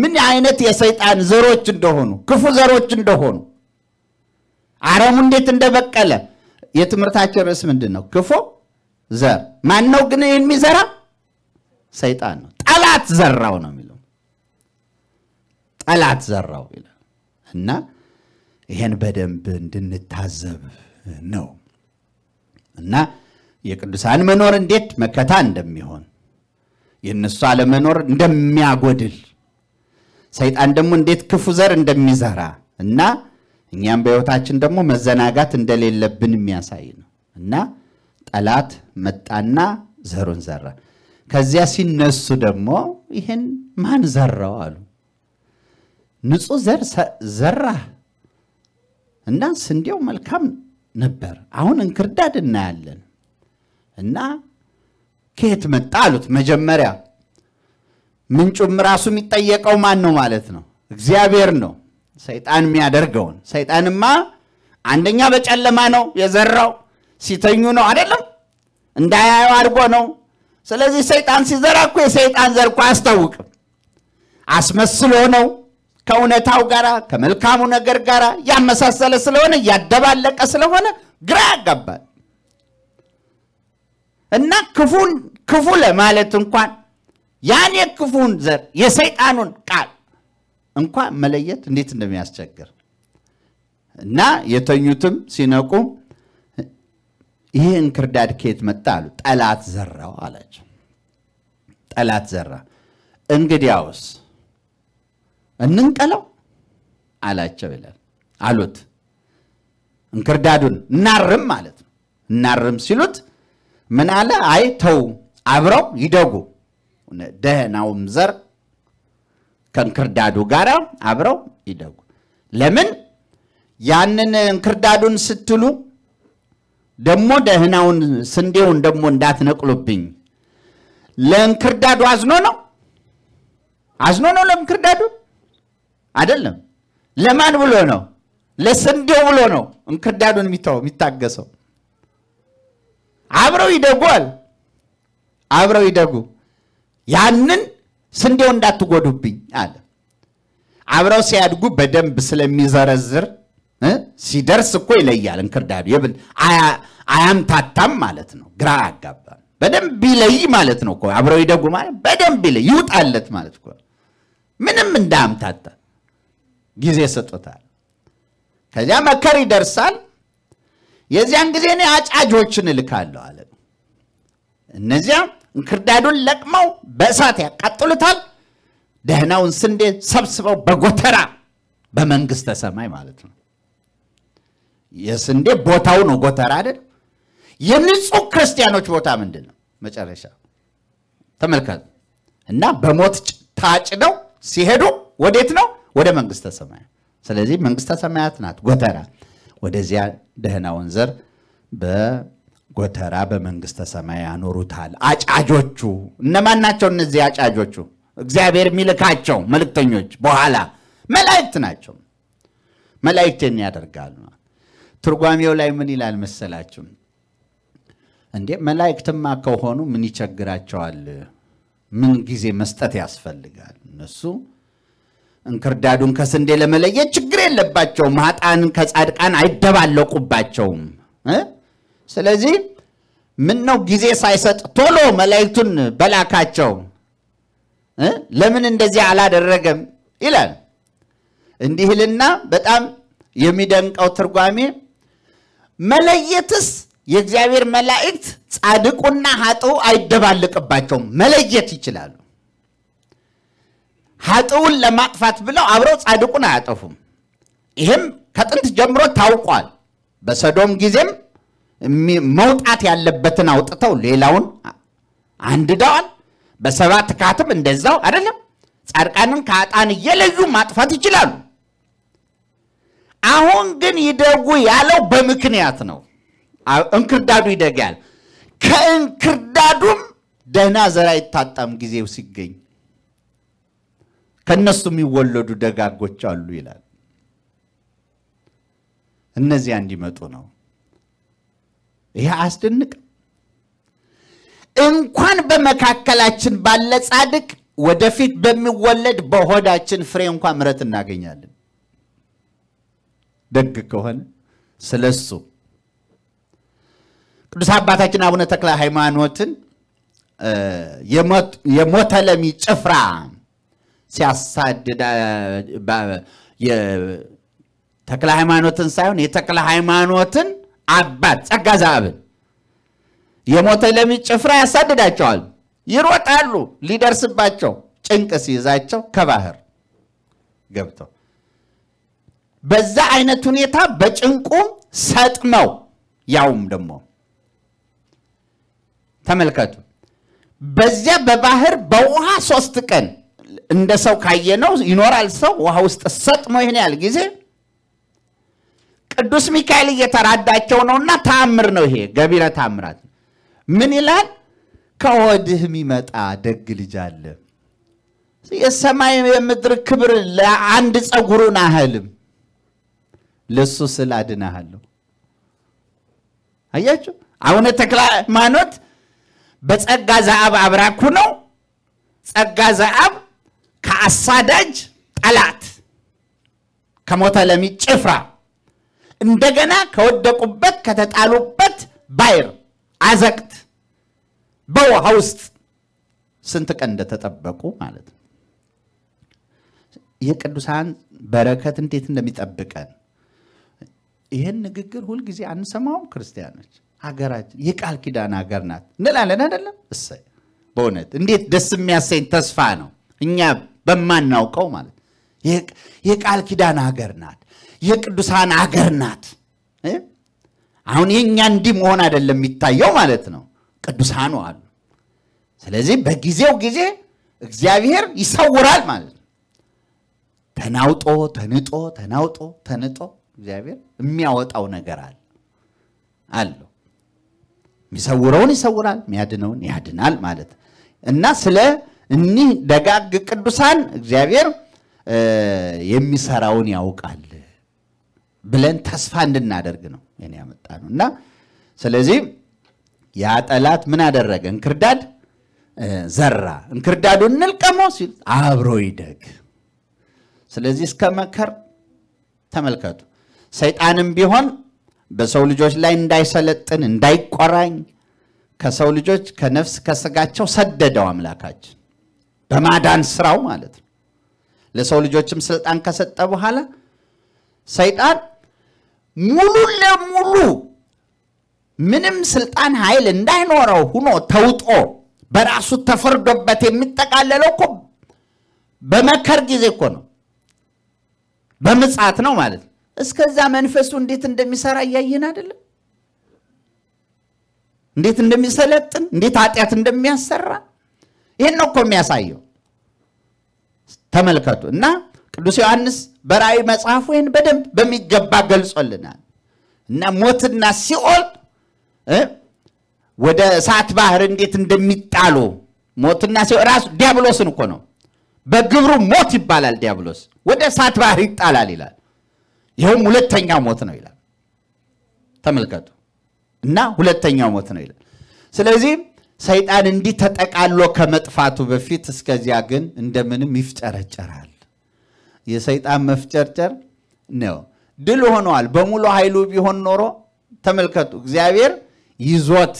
ምን አይነት የሰይጣን ዘሮች እንደሆኑ ክፉ ዘሮች እንደሆኑ አረሙ እንዴት እንደበቀለ የትምህርታችን ርዕስ ምንድን ነው? ክፉ ዘር ማን ነው ግን የሚዘራ? ሰይጣን ነው። ጠላት ዘራው ነው የሚለው ጠላት ዘራው ይላል። እና ይሄን በደንብ እንድንታዘብ ነው እና የቅዱሳን መኖር እንዴት መከታ እንደሚሆን የእነሱ አለመኖር እንደሚያጎድል ሰይጣን ደግሞ እንዴት ክፉ ዘር እንደሚዘራ እና እኛም በሕይወታችን ደግሞ መዘናጋት እንደሌለብን የሚያሳይ ነው እና ጠላት መጣና ዘሩን ዘራ። ከዚያ ሲነሱ ደግሞ ይህን ማን ዘራው አሉ። ንጹህ ዘር ዘራህ እና ስንዴው መልካም ነበር። አሁን እንክርዳድ እናያለን እና ከየት መጣ አሉት። መጀመሪያ ምንጩም ራሱ የሚጠየቀው ማን ነው ማለት ነው? እግዚአብሔር ነው። ሰይጣን የሚያደርገውን ሰይጣንማ አንደኛ በጨለማ ነው የዘራው፣ ሲተኙ ነው አይደለም፣ እንዳያዩ አድርጎ ነው። ስለዚህ ሰይጣን ሲዘራ እኮ የሰይጣን ዘር እኮ አያስታውቅም፣ አስመስሎ ነው ከእውነታው ጋር ከመልካሙ ነገር ጋር ያመሳሰለ ስለሆነ ያደባለቀ ስለሆነ ግራ ያጋባል እና ክፉን ክፉ ለማለት እንኳን ያን የክፉን ዘር የሰይጣኑን ቃል እንኳን መለየት እንዴት እንደሚያስቸግር እና የተኙትም ሲነቁ ይህ እንክርዳድ ከየት መጣ አሉ። ጠላት ዘራው አላቸው። ጠላት ዘራ። እንግዲያውስ እንንቀለው አላቸው ይላል። አሉት እንክርዳዱን እናርም ማለት ነው። እናርም ሲሉት ምን አለ? አይ ተው፣ አብረው ይደጉ ደህናውም ዘር ከእንክርዳዱ ጋር አብረው ይደጉ። ለምን ያንን እንክርዳዱን ስትሉ ደግሞ ደህናውን ስንዴውን ደግሞ እንዳትነቅሉብኝ። ለእንክርዳዱ አዝኖ ነው አዝኖ ነው ለእንክርዳዱ አይደለም። ለማን ብሎ ነው? ለስንዴው ብሎ ነው እንክርዳዱን የሚታገሰው። አብረው ይደጓል፣ አብረው ይደጉ፣ ያንን ስንዴው እንዳትጎዱብኝ አለ። አብረው ሲያድጉ በደንብ ስለሚዘረዝር ሲደርስ እኮ ይለያል። እንክርዳዱ አያምታታም ማለት ነው። ግራ አጋባ በደንብ ይለይ ማለት ነው። አብረው ይደጉ ማለት በደንብ ይለይ፣ ይውጣለት ማለት ምንም እንዳያምታታ ጊዜ ሰጥቶታል። ከዚያ መከር ይደርሳል። የዚያን ጊዜ እኔ አጫጆችን እልካለሁ አለ። እነዚያ እንክርዳዱን ለቅመው በእሳት ያቃጥሉታል። ደህናውን ስንዴ ሰብስበው በጎተራ በመንግስተ ሰማይ ማለት ነው። የስንዴ ቦታው ነው ጎተራ አይደል? የንጹህ ክርስቲያኖች ቦታ ምንድን ነው? መጨረሻ ተመልከት እና በሞት ታጭደው ሲሄዱ ወዴት ነው? ወደ መንግስተ ሰማያት። ስለዚህ መንግስተ ሰማያት ናት ጎተራ። ወደዚያ ደህናውን ዘር በጎተራ በመንግስተ ሰማይ ያኖሩታል። አጫጆቹ እነማን ናቸው? እነዚህ አጫጆቹ እግዚአብሔር የሚልካቸው መልእክተኞች በኋላ መላእክት ናቸው። መላእክትን ያደርጋሉ። ትርጓሜው ላይ ምን ይላል መሰላችሁ? እንዴ መላእክትማ ከሆኑ ምን ይቸግራቸዋል? ምን ጊዜ መስጠት ያስፈልጋል? እነሱ እንክርዳዱን ከስንዴ ለመለየት ችግር የለባቸውም። ኃጣንን ከጻድቃን አይደባለቁባቸውም። ስለዚህ ምን ነው ጊዜ ሳይሰጥ ቶሎ መላእክቱን በላካቸው ለምን እንደዚህ አላደረገም ይላል። እንዲህ ልና በጣም የሚደንቀው ትርጓሜ መለየትስ የእግዚአብሔር መላእክት ጻድቁና ኃጥኡ አይደባልቅባቸውም፣ መለየት ይችላሉ። ሀጥውን ለማጥፋት ብለው አብረው ጻድቁን አያጠፉም። ይህም ከጥንት ጀምሮ ታውቋል። በሰዶም ጊዜም መውጣት ያለበትን አውጥተው ሌላውን አንድደዋል። በሰባት ትካትም እንደዛው አይደለም። ጻድቃንን ከአጣን እየለዩ ማጥፋት ይችላሉ። አሁን ግን ይደጉ ያለው በምክንያት ነው። እንክርዳዱ ይደግ ያለ ከእንክርዳዱም ደህና ዘር አይታጣም ጊዜው ሲገኝ ከእነሱ የሚወለዱ ደጋጎች አሉ ይላል። እነዚያ እንዲመጡ ነው። ይህ አስደንቅ እንኳን በመካከላችን ባለ ጻድቅ ወደፊት በሚወለድ በሆዳችን ፍሬ እንኳን ምረት እናገኛለን። ደግ ከሆነ ስለ እሱ ቅዱስ አባታችን አቡነ ተክለ ሃይማኖትን የሞተለሚ ጭፍራ ሲያሳድዳ ተክለ ሃይማኖትን ሳይሆን የተክለ ሃይማኖትን አባት ጸጋ ዘአብን የሞተ ለሚ ጭፍራ ያሳድዳቸዋል። ይሮጣሉ ሊደርስባቸው ጭንቅ ሲይዛቸው ከባህር ገብተው በዛ አይነት ሁኔታ በጭንቁ ሰጥመው ያውም ደግሞ ተመልከቱ በዚያ በባህር በውሃ ሶስት ቀን እንደ ሰው ካየ ነው ይኖራል ሰው ውሃ ውስጥ ሰጥሞ ይህን ያህል ጊዜ ቅዱስ ሚካኤል እየተራዳቸው ነውና ታምር ነው ይሄ ገቢረ ታምራት ምን ይላል ከወድህ የሚመጣ ደግ ልጅ አለ የሰማይ የምድር ክብር ለአንድ ፀጉሩን አህልም ለሱ ስል አድናሃለሁ አያችሁ አቡነ ተክለ ሃይማኖት በጸጋ ዘአብ አብራኩ ነው ጸጋ ዘአብ ከአሳዳጅ ጠላት ከሞተ ለሚ ጭፍራ እንደገና ከወደቁበት ከተጣሉበት ባይር አዘቅት በውሃ ውስጥ ስንት ቀን እንደተጠበቁ ማለት ነው። የቅዱሳን በረከት እንዴት እንደሚጠብቀን ይህን ንግግር ሁልጊዜ አንሰማውም። ክርስቲያኖች ሀገራችን የቃል ኪዳን ሀገር ናት እንላለን አይደለም? እሰይ በእውነት እንዴት ደስ የሚያሰኝ ተስፋ ነው። እኛ በማናውቀው ማለት የቃል ኪዳን ሀገር ናት። የቅዱሳን ሀገር ናት። አሁን የእኛ እንዲህ መሆን አይደለም የሚታየው ማለት ነው። ቅዱሳኑ አሉ። ስለዚህ በጊዜው ጊዜ እግዚአብሔር ይሰውራል ማለት ነው። ተናውጦ ተንጦ ተናውጦ ተንጦ እግዚአብሔር የሚያወጣው ነገር አለ አለው። የሚሰውረውን ይሰውራል፣ የሚያድነውን ያድናል ማለት እና ስለ እኒህ ደጋግ ቅዱሳን እግዚአብሔር የሚሰራውን ያውቃል ብለን ተስፋ እንድናደርግ ነው እኔ ያመጣ ነው እና ስለዚህ ያ ጠላት ምን አደረገ? እንክርዳድ ዘራ። እንክርዳዱ እንልቀመው ሲል አብሮ ይደግ። ስለዚህ እስከ መከር ተመልከቱ። ሰይጣንም ቢሆን በሰው ልጆች ላይ እንዳይሰለጥን እንዳይቆራኝ ከሰው ልጆች ከነፍስ ከስጋቸው ሰደደው አምላካችን። በማዳን ስራው ማለት ነው። ለሰው ልጆችም ስልጣን ከሰጠ በኋላ ሰይጣን ሙሉ ለሙሉ ምንም ስልጣን ኃይል እንዳይኖረው ሁኖ ተውጦ በራሱ ተፈርዶበት የሚጠቃለለው እኮ በመከር ጊዜ እኮ ነው፣ በምጻት ነው ማለት ነው። እስከዛ መንፈሱ እንዴት እንደሚሰራ እያየን አይደለም? እንዴት እንደሚሰለጥን፣ እንዴት ኃጢአት እንደሚያሰራ ይህን ነው እኮ የሚያሳየው። ተመልከቱ እና ቅዱስ ዮሐንስ በራእይ መጽሐፍ ወይን በደንብ በሚገባ ገልጾልናል እና ሞትና ሲኦል ወደ እሳት ባህር እንዴት እንደሚጣሉ ሞትና ሲኦል ራሱ ዲያብሎስን እኮ ነው በግብሩ ሞት ይባላል ዲያብሎስ ወደ እሳት ባህር ይጣላል ይላል ይኸውም ሁለተኛ ሞት ነው ይላል ተመልከቱ እና ሁለተኛው ሞት ነው ይላል ስለዚህም ሰይጣን እንዲህ ተጠቃሎ ከመጥፋቱ በፊት እስከዚያ ግን እንደምንም ይፍጨረጨራል። የሰይጣን መፍጨርጨር ነው። ድል ሆነዋል። በሙሉ ኃይሉ ቢሆን ኖሮ ተመልከቱ፣ እግዚአብሔር ይዞት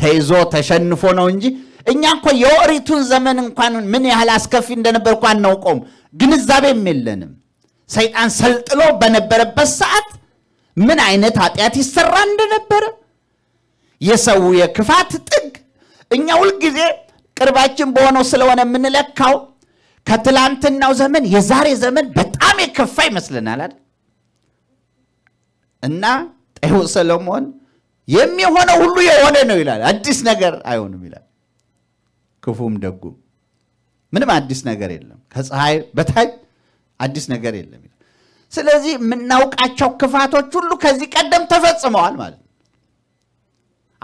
ተይዞ ተሸንፎ ነው እንጂ እኛ እኮ የወሪቱን ዘመን እንኳን ምን ያህል አስከፊ እንደነበር እኳ አናውቀውም፣ ግንዛቤም የለንም። ሰይጣን ሰልጥሎ በነበረበት ሰዓት ምን አይነት ኃጢአት ይሰራ እንደነበረ የሰው የክፋት ጥግ እኛ ሁልጊዜ ቅርባችን በሆነው ስለሆነ የምንለካው ከትላንትናው ዘመን የዛሬ ዘመን በጣም የከፋ ይመስልናል አይደል? እና ጤው ሰለሞን የሚሆነው ሁሉ የሆነ ነው ይላል። አዲስ ነገር አይሆንም ይላል። ክፉም ደጉም ምንም አዲስ ነገር የለም። ከፀሐይ በታች አዲስ ነገር የለም ይላል። ስለዚህ የምናውቃቸው ክፋቶች ሁሉ ከዚህ ቀደም ተፈጽመዋል ማለት ነው።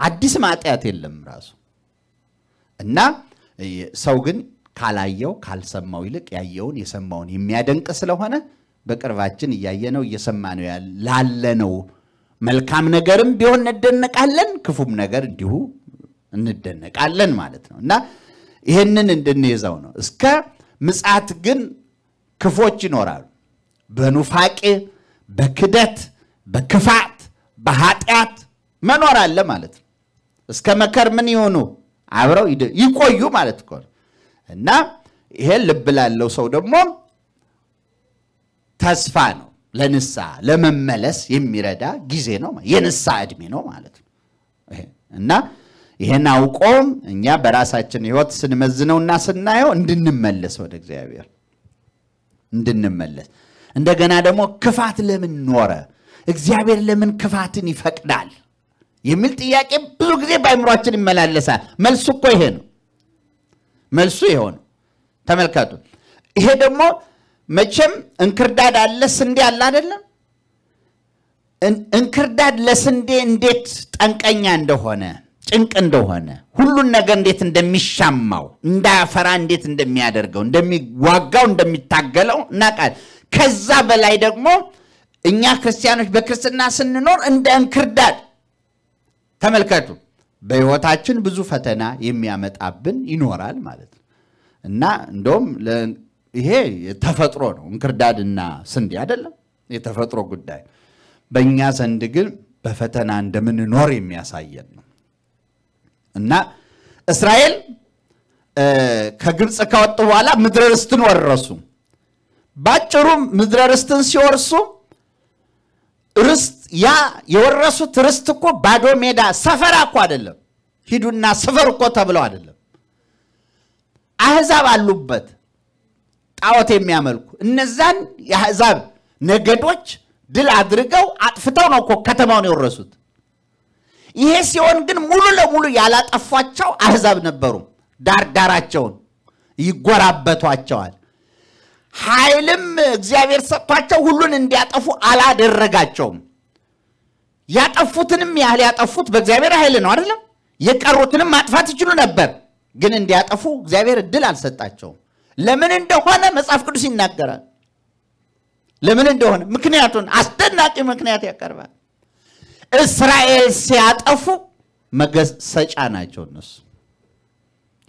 አዲስ ማጥያት የለም ራሱ እና ሰው ግን ካላየው ካልሰማው ይልቅ ያየውን የሰማውን የሚያደንቅ ስለሆነ በቅርባችን እያየነው እየሰማነው ላለነው መልካም ነገርም ቢሆን እንደነቃለን፣ ክፉም ነገር እንዲሁ እንደነቃለን ማለት ነው እና ይህንን እንድንይዘው ነው። እስከ ምጽአት ግን ክፎች ይኖራሉ። በኑፋቄ፣ በክደት፣ በክፋት፣ በኃጢአት መኖር አለ ማለት ነው። እስከ መከር ምን ይሆኑ አብረው ይቆዩ ማለት እኮ ነው። እና ይሄ ልብ ላለው ሰው ደግሞ ተስፋ ነው። ለንሳ ለመመለስ የሚረዳ ጊዜ ነው፣ የንሳ እድሜ ነው ማለት ነው። እና ይህን አውቆም እኛ በራሳችን ህይወት ስንመዝነውና ስናየው እንድንመለስ ወደ እግዚአብሔር እንድንመለስ እንደገና ደግሞ ክፋት ለምን ኖረ? እግዚአብሔር ለምን ክፋትን ይፈቅዳል? የሚል ጥያቄ ብዙ ጊዜ በአእምሯችን ይመላለሳል። መልሱ እኮ ይሄ ነው። መልሱ ይኸው ነው። ተመልከቱ። ይሄ ደግሞ መቼም እንክርዳድ አለ ስንዴ አለ አይደለም። እንክርዳድ ለስንዴ እንዴት ጠንቀኛ እንደሆነ ጭንቅ እንደሆነ ሁሉን ነገር እንዴት እንደሚሻማው እንዳያፈራ እንዴት እንደሚያደርገው እንደሚዋጋው እንደሚታገለው እናቃል። ከዛ በላይ ደግሞ እኛ ክርስቲያኖች በክርስትና ስንኖር እንደ እንክርዳድ ተመልከቱ። በህይወታችን ብዙ ፈተና የሚያመጣብን ይኖራል ማለት ነው እና እንደውም ይሄ ተፈጥሮ ነው። እንክርዳድና ስንዴ አይደለም፣ የተፈጥሮ ጉዳይ። በእኛ ዘንድ ግን በፈተና እንደምንኖር የሚያሳየን ነው እና እስራኤል ከግብፅ ከወጡ በኋላ ምድረ ርስትን ወረሱ። ባጭሩም ምድረ ርስትን ሲወርሱ ርስት ያ የወረሱት ርስት እኮ ባዶ ሜዳ ሰፈራ እኮ አይደለም። ሂዱና ስፈር እኮ ተብለው አይደለም። አህዛብ አሉበት ጣዖት የሚያመልኩ እነዛን የአህዛብ ነገዶች ድል አድርገው አጥፍተው ነው እኮ ከተማውን የወረሱት። ይሄ ሲሆን ግን ሙሉ ለሙሉ ያላጠፏቸው አህዛብ ነበሩ። ዳርዳራቸውን ይጎራበቷቸዋል። ኃይልም እግዚአብሔር ሰጥቷቸው ሁሉን እንዲያጠፉ አላደረጋቸውም። ያጠፉትንም ያህል ያጠፉት በእግዚአብሔር ኃይል ነው አይደለም። የቀሩትንም ማጥፋት ይችሉ ነበር፣ ግን እንዲያጠፉ እግዚአብሔር እድል አልሰጣቸውም። ለምን እንደሆነ መጽሐፍ ቅዱስ ይናገራል። ለምን እንደሆነ ምክንያቱን አስደናቂ ምክንያት ያቀርባል። እስራኤል ሲያጠፉ መገዝ ሰጫ ናቸው እነሱ።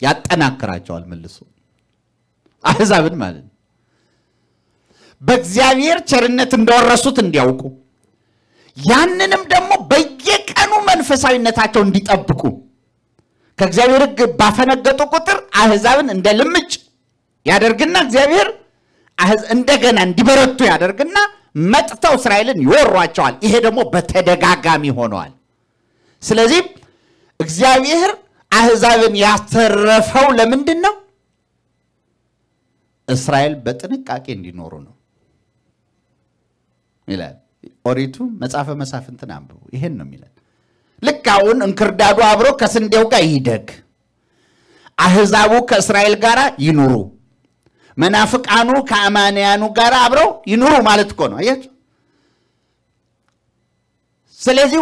ያጠናክራቸዋል መልሶ አሕዛብን ማለት ነው። በእግዚአብሔር ቸርነት እንደወረሱት እንዲያውቁ ያንንም ደግሞ በየቀኑ መንፈሳዊነታቸው እንዲጠብቁ ከእግዚአብሔር ሕግ ባፈነገጡ ቁጥር አህዛብን እንደ ልምጭ ያደርግና እግዚአብሔር እንደገና እንዲበረቱ ያደርግና መጥተው እስራኤልን ይወሯቸዋል። ይሄ ደግሞ በተደጋጋሚ ሆነዋል። ስለዚህ እግዚአብሔር አህዛብን ያተረፈው ለምንድን ነው? እስራኤል በጥንቃቄ እንዲኖሩ ነው። ይላል። ኦሪቱ መጽሐፈ መሳፍንትን አንብቡ። ይሄን ነው የሚለን። ልክ አሁን እንክርዳዱ አብሮ ከስንዴው ጋር ይደግ፣ አህዛቡ ከእስራኤል ጋር ይኑሩ፣ መናፍቃኑ ከአማንያኑ ጋር አብረው ይኑሩ ማለት እኮ ነው። አያችሁ። ስለዚህ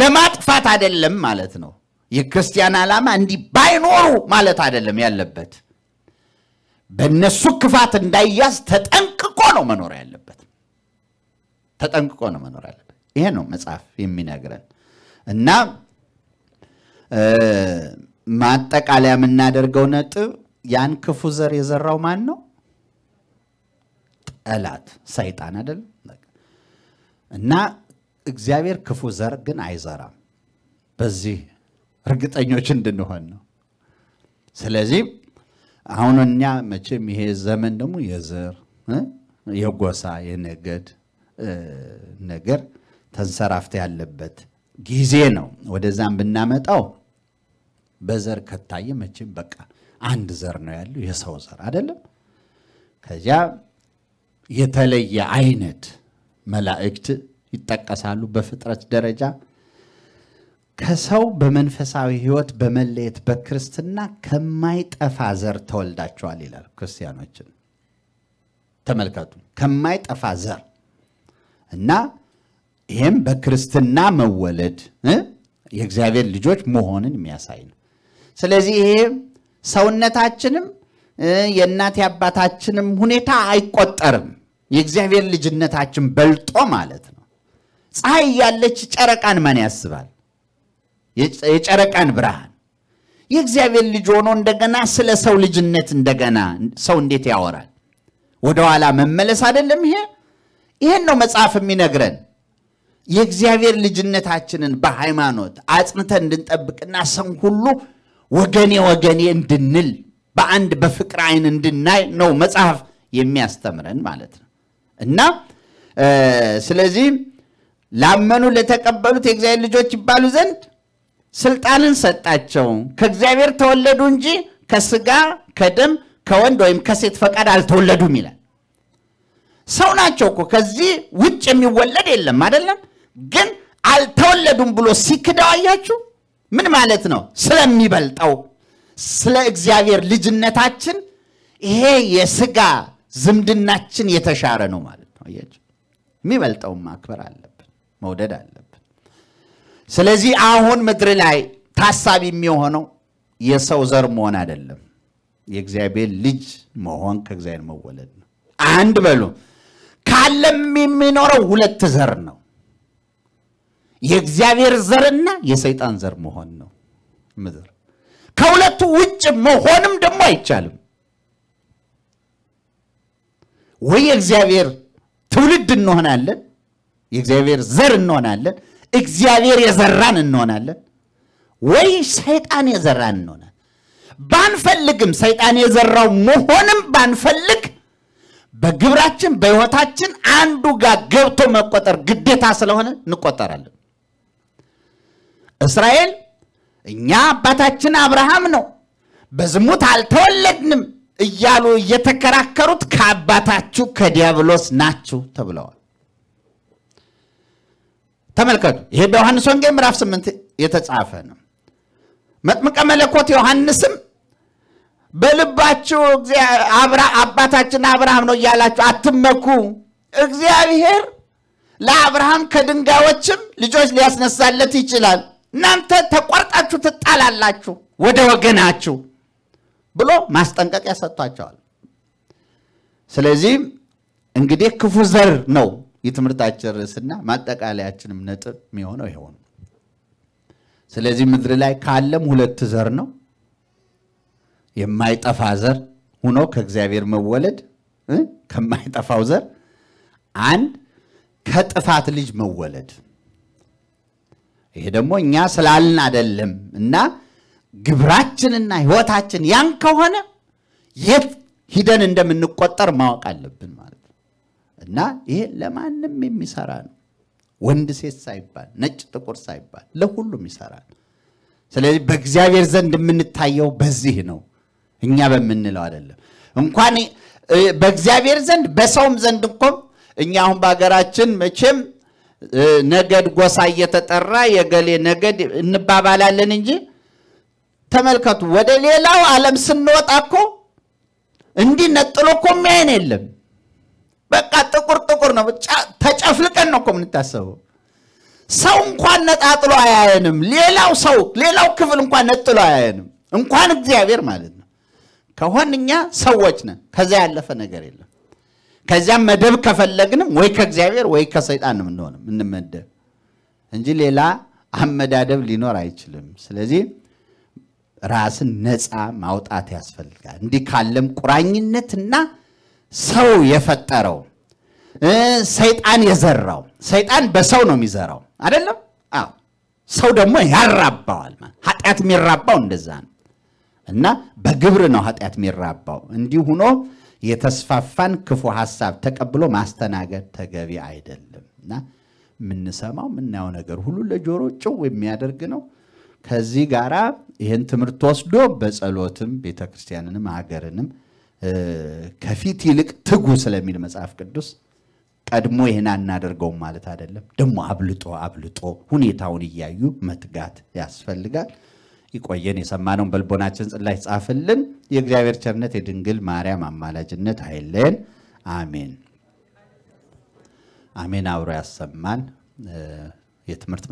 ለማጥፋት አይደለም ማለት ነው። የክርስቲያን ዓላማ እንዲህ ባይኖሩ ማለት አይደለም ያለበት። በእነሱ ክፋት እንዳያዝ ተጠንቅቆ ነው መኖር ያለበት። ተጠንቅቆ ነው መኖር አለበት። ይሄ ነው መጽሐፍ የሚነግረን እና ማጠቃለያ የምናደርገው ነጥብ ያን ክፉ ዘር የዘራው ማን ነው? ጠላት ሰይጣን አይደለም። እና እግዚአብሔር ክፉ ዘር ግን አይዘራም። በዚህ እርግጠኞች እንድንሆን ነው። ስለዚህ አሁን እኛ መቼም ይሄ ዘመን ደግሞ የዘር የጎሳ የነገድ ነገር ተንሰራፍተ ያለበት ጊዜ ነው። ወደዛም ብናመጣው በዘር ከታየ መቼም በቃ አንድ ዘር ነው ያለው የሰው ዘር አይደለም። ከዚያ የተለየ አይነት መላእክት ይጠቀሳሉ በፍጥረት ደረጃ ከሰው በመንፈሳዊ ህይወት በመለየት በክርስትና ከማይጠፋ ዘር ተወልዳቸዋል ይላል ክርስቲያኖችን። ተመልከቱ ከማይጠፋ ዘር እና ይህም በክርስትና መወለድ የእግዚአብሔር ልጆች መሆንን የሚያሳይ ነው። ስለዚህ ይሄ ሰውነታችንም የእናት አባታችንም ሁኔታ አይቆጠርም። የእግዚአብሔር ልጅነታችን በልጦ ማለት ነው። ፀሐይ ያለች ጨረቃን ማን ያስባል? የጨረቃን ብርሃን የእግዚአብሔር ልጅ ሆኖ እንደገና ስለ ሰው ልጅነት እንደገና ሰው እንዴት ያወራል? ወደኋላ መመለስ አይደለም ይሄ ይህን ነው መጽሐፍ የሚነግረን። የእግዚአብሔር ልጅነታችንን በሃይማኖት አጽንተን እንድንጠብቅና ሰው ሁሉ ወገኔ ወገኔ እንድንል በአንድ በፍቅር አይን እንድናይ ነው መጽሐፍ የሚያስተምረን ማለት ነው እና ስለዚህ ላመኑ ለተቀበሉት የእግዚአብሔር ልጆች ይባሉ ዘንድ ስልጣንን ሰጣቸው። ከእግዚአብሔር ተወለዱ እንጂ ከስጋ ከደም ከወንድ ወይም ከሴት ፈቃድ አልተወለዱም ይላል። ሰው ናቸው እኮ ከዚህ ውጭ የሚወለድ የለም አይደለም። ግን አልተወለዱም ብሎ ሲክደው አያችሁ። ምን ማለት ነው? ስለሚበልጠው ስለ እግዚአብሔር ልጅነታችን ይሄ የስጋ ዝምድናችን የተሻረ ነው ማለት ነው። አያችሁ፣ የሚበልጠውን ማክበር አለብን፣ መውደድ አለብን። ስለዚህ አሁን ምድር ላይ ታሳቢ የሚሆነው የሰው ዘር መሆን አይደለም፣ የእግዚአብሔር ልጅ መሆን ከእግዚአብሔር መወለድ ነው። አንድ በሉ ካለም የሚኖረው ሁለት ዘር ነው። የእግዚአብሔር ዘርና የሰይጣን ዘር መሆን ነው ምድር። ከሁለቱ ውጭ መሆንም ደግሞ አይቻልም። ወይ የእግዚአብሔር ትውልድ እንሆናለን፣ የእግዚአብሔር ዘር እንሆናለን፣ እግዚአብሔር የዘራን እንሆናለን፣ ወይ ሰይጣን የዘራን እንሆናለን። ባንፈልግም ሰይጣን የዘራው መሆንም ባንፈልግ በግብራችን በህይወታችን አንዱ ጋር ገብቶ መቆጠር ግዴታ ስለሆነ እንቆጠራለን። እስራኤል እኛ አባታችን አብርሃም ነው፣ በዝሙት አልተወለድንም እያሉ እየተከራከሩት ከአባታችሁ ከዲያብሎስ ናችሁ ተብለዋል። ተመልከቱ፣ ይሄ በዮሐንስ ወንጌል ምዕራፍ ስምንት የተጻፈ ነው። መጥምቀ መለኮት ዮሐንስም በልባችሁ አባታችን አብርሃም ነው እያላችሁ አትመኩ። እግዚአብሔር ለአብርሃም ከድንጋዮችም ልጆች ሊያስነሳለት ይችላል። እናንተ ተቆርጣችሁ ትጣላላችሁ ወደ ወገናችሁ ብሎ ማስጠንቀቂያ ሰጥቷቸዋል። ስለዚህ እንግዲህ ክፉ ዘር ነው የትምህርታችን ርዕስና ማጠቃለያችንም ነጥብ የሚሆነው ይሆኑ። ስለዚህ ምድር ላይ ካለም ሁለት ዘር ነው። የማይጠፋ ዘር ሁኖ ከእግዚአብሔር መወለድ ከማይጠፋው ዘር አንድ ከጥፋት ልጅ መወለድ። ይሄ ደግሞ እኛ ስላልን አይደለም እና ግብራችንና ህይወታችን ያን ከሆነ የት ሂደን እንደምንቆጠር ማወቅ አለብን ማለት ነው እና ይሄ ለማንም የሚሰራ ነው። ወንድ ሴት ሳይባል ነጭ ጥቁር ሳይባል ለሁሉም ይሰራል። ስለዚህ በእግዚአብሔር ዘንድ የምንታየው በዚህ ነው። እኛ በምንለው አይደለም። እንኳን በእግዚአብሔር ዘንድ በሰውም ዘንድ እኮ እኛ አሁን በሀገራችን መቼም ነገድ ጎሳ እየተጠራ የገሌ ነገድ እንባባላለን እንጂ ተመልከቱ፣ ወደ ሌላው ዓለም ስንወጣ እኮ እንዲህ ነጥሎ እኮ የሚያየን የለም። በቃ ጥቁር ጥቁር ነው፣ ተጨፍልቀን ነው እኮ የምንታሰበው። ሰው እንኳን ነጣጥሎ አያየንም። ሌላው ሰው ሌላው ክፍል እንኳን ነጥሎ አያየንም፣ እንኳን እግዚአብሔር ማለት ነው። ከሆን እኛ ሰዎች ነን። ከዛ ያለፈ ነገር የለም። ከዚያም መደብ ከፈለግንም ወይ ከእግዚአብሔር ወይ ከሰይጣን እንሆንም እንመደብ እንጂ ሌላ አመዳደብ ሊኖር አይችልም። ስለዚህ ራስን ነፃ ማውጣት ያስፈልጋል። እንዲህ ካለም ቁራኝነትና ሰው የፈጠረው ሰይጣን የዘራው ሰይጣን በሰው ነው የሚዘራው አይደለም? አዎ ሰው ደግሞ ያራባዋል። ኃጢአት የሚራባው እንደዛ ነው። እና በግብር ነው ኃጢአት የሚራባው። እንዲህ ሆኖ የተስፋፋን ክፉ ሐሳብ ተቀብሎ ማስተናገድ ተገቢ አይደለም እና የምንሰማው የምናየው ነገር ሁሉ ለጆሮ ጭው የሚያደርግ ነው። ከዚህ ጋር ይህን ትምህርት ወስዶ በጸሎትም ቤተ ክርስቲያንንም ሀገርንም ከፊት ይልቅ ትጉ ስለሚል መጽሐፍ ቅዱስ ቀድሞ ይህን አናደርገውም ማለት አይደለም። ደግሞ አብልጦ አብልጦ ሁኔታውን እያዩ መትጋት ያስፈልጋል። ይቆየን፣ የሰማነውን በልቦናችን ጽላይ ጻፍልን። የእግዚአብሔር ቸርነት የድንግል ማርያም አማላጅነት አይለን። አሜን አሜን። አብሮ ያሰማን። የትምህርት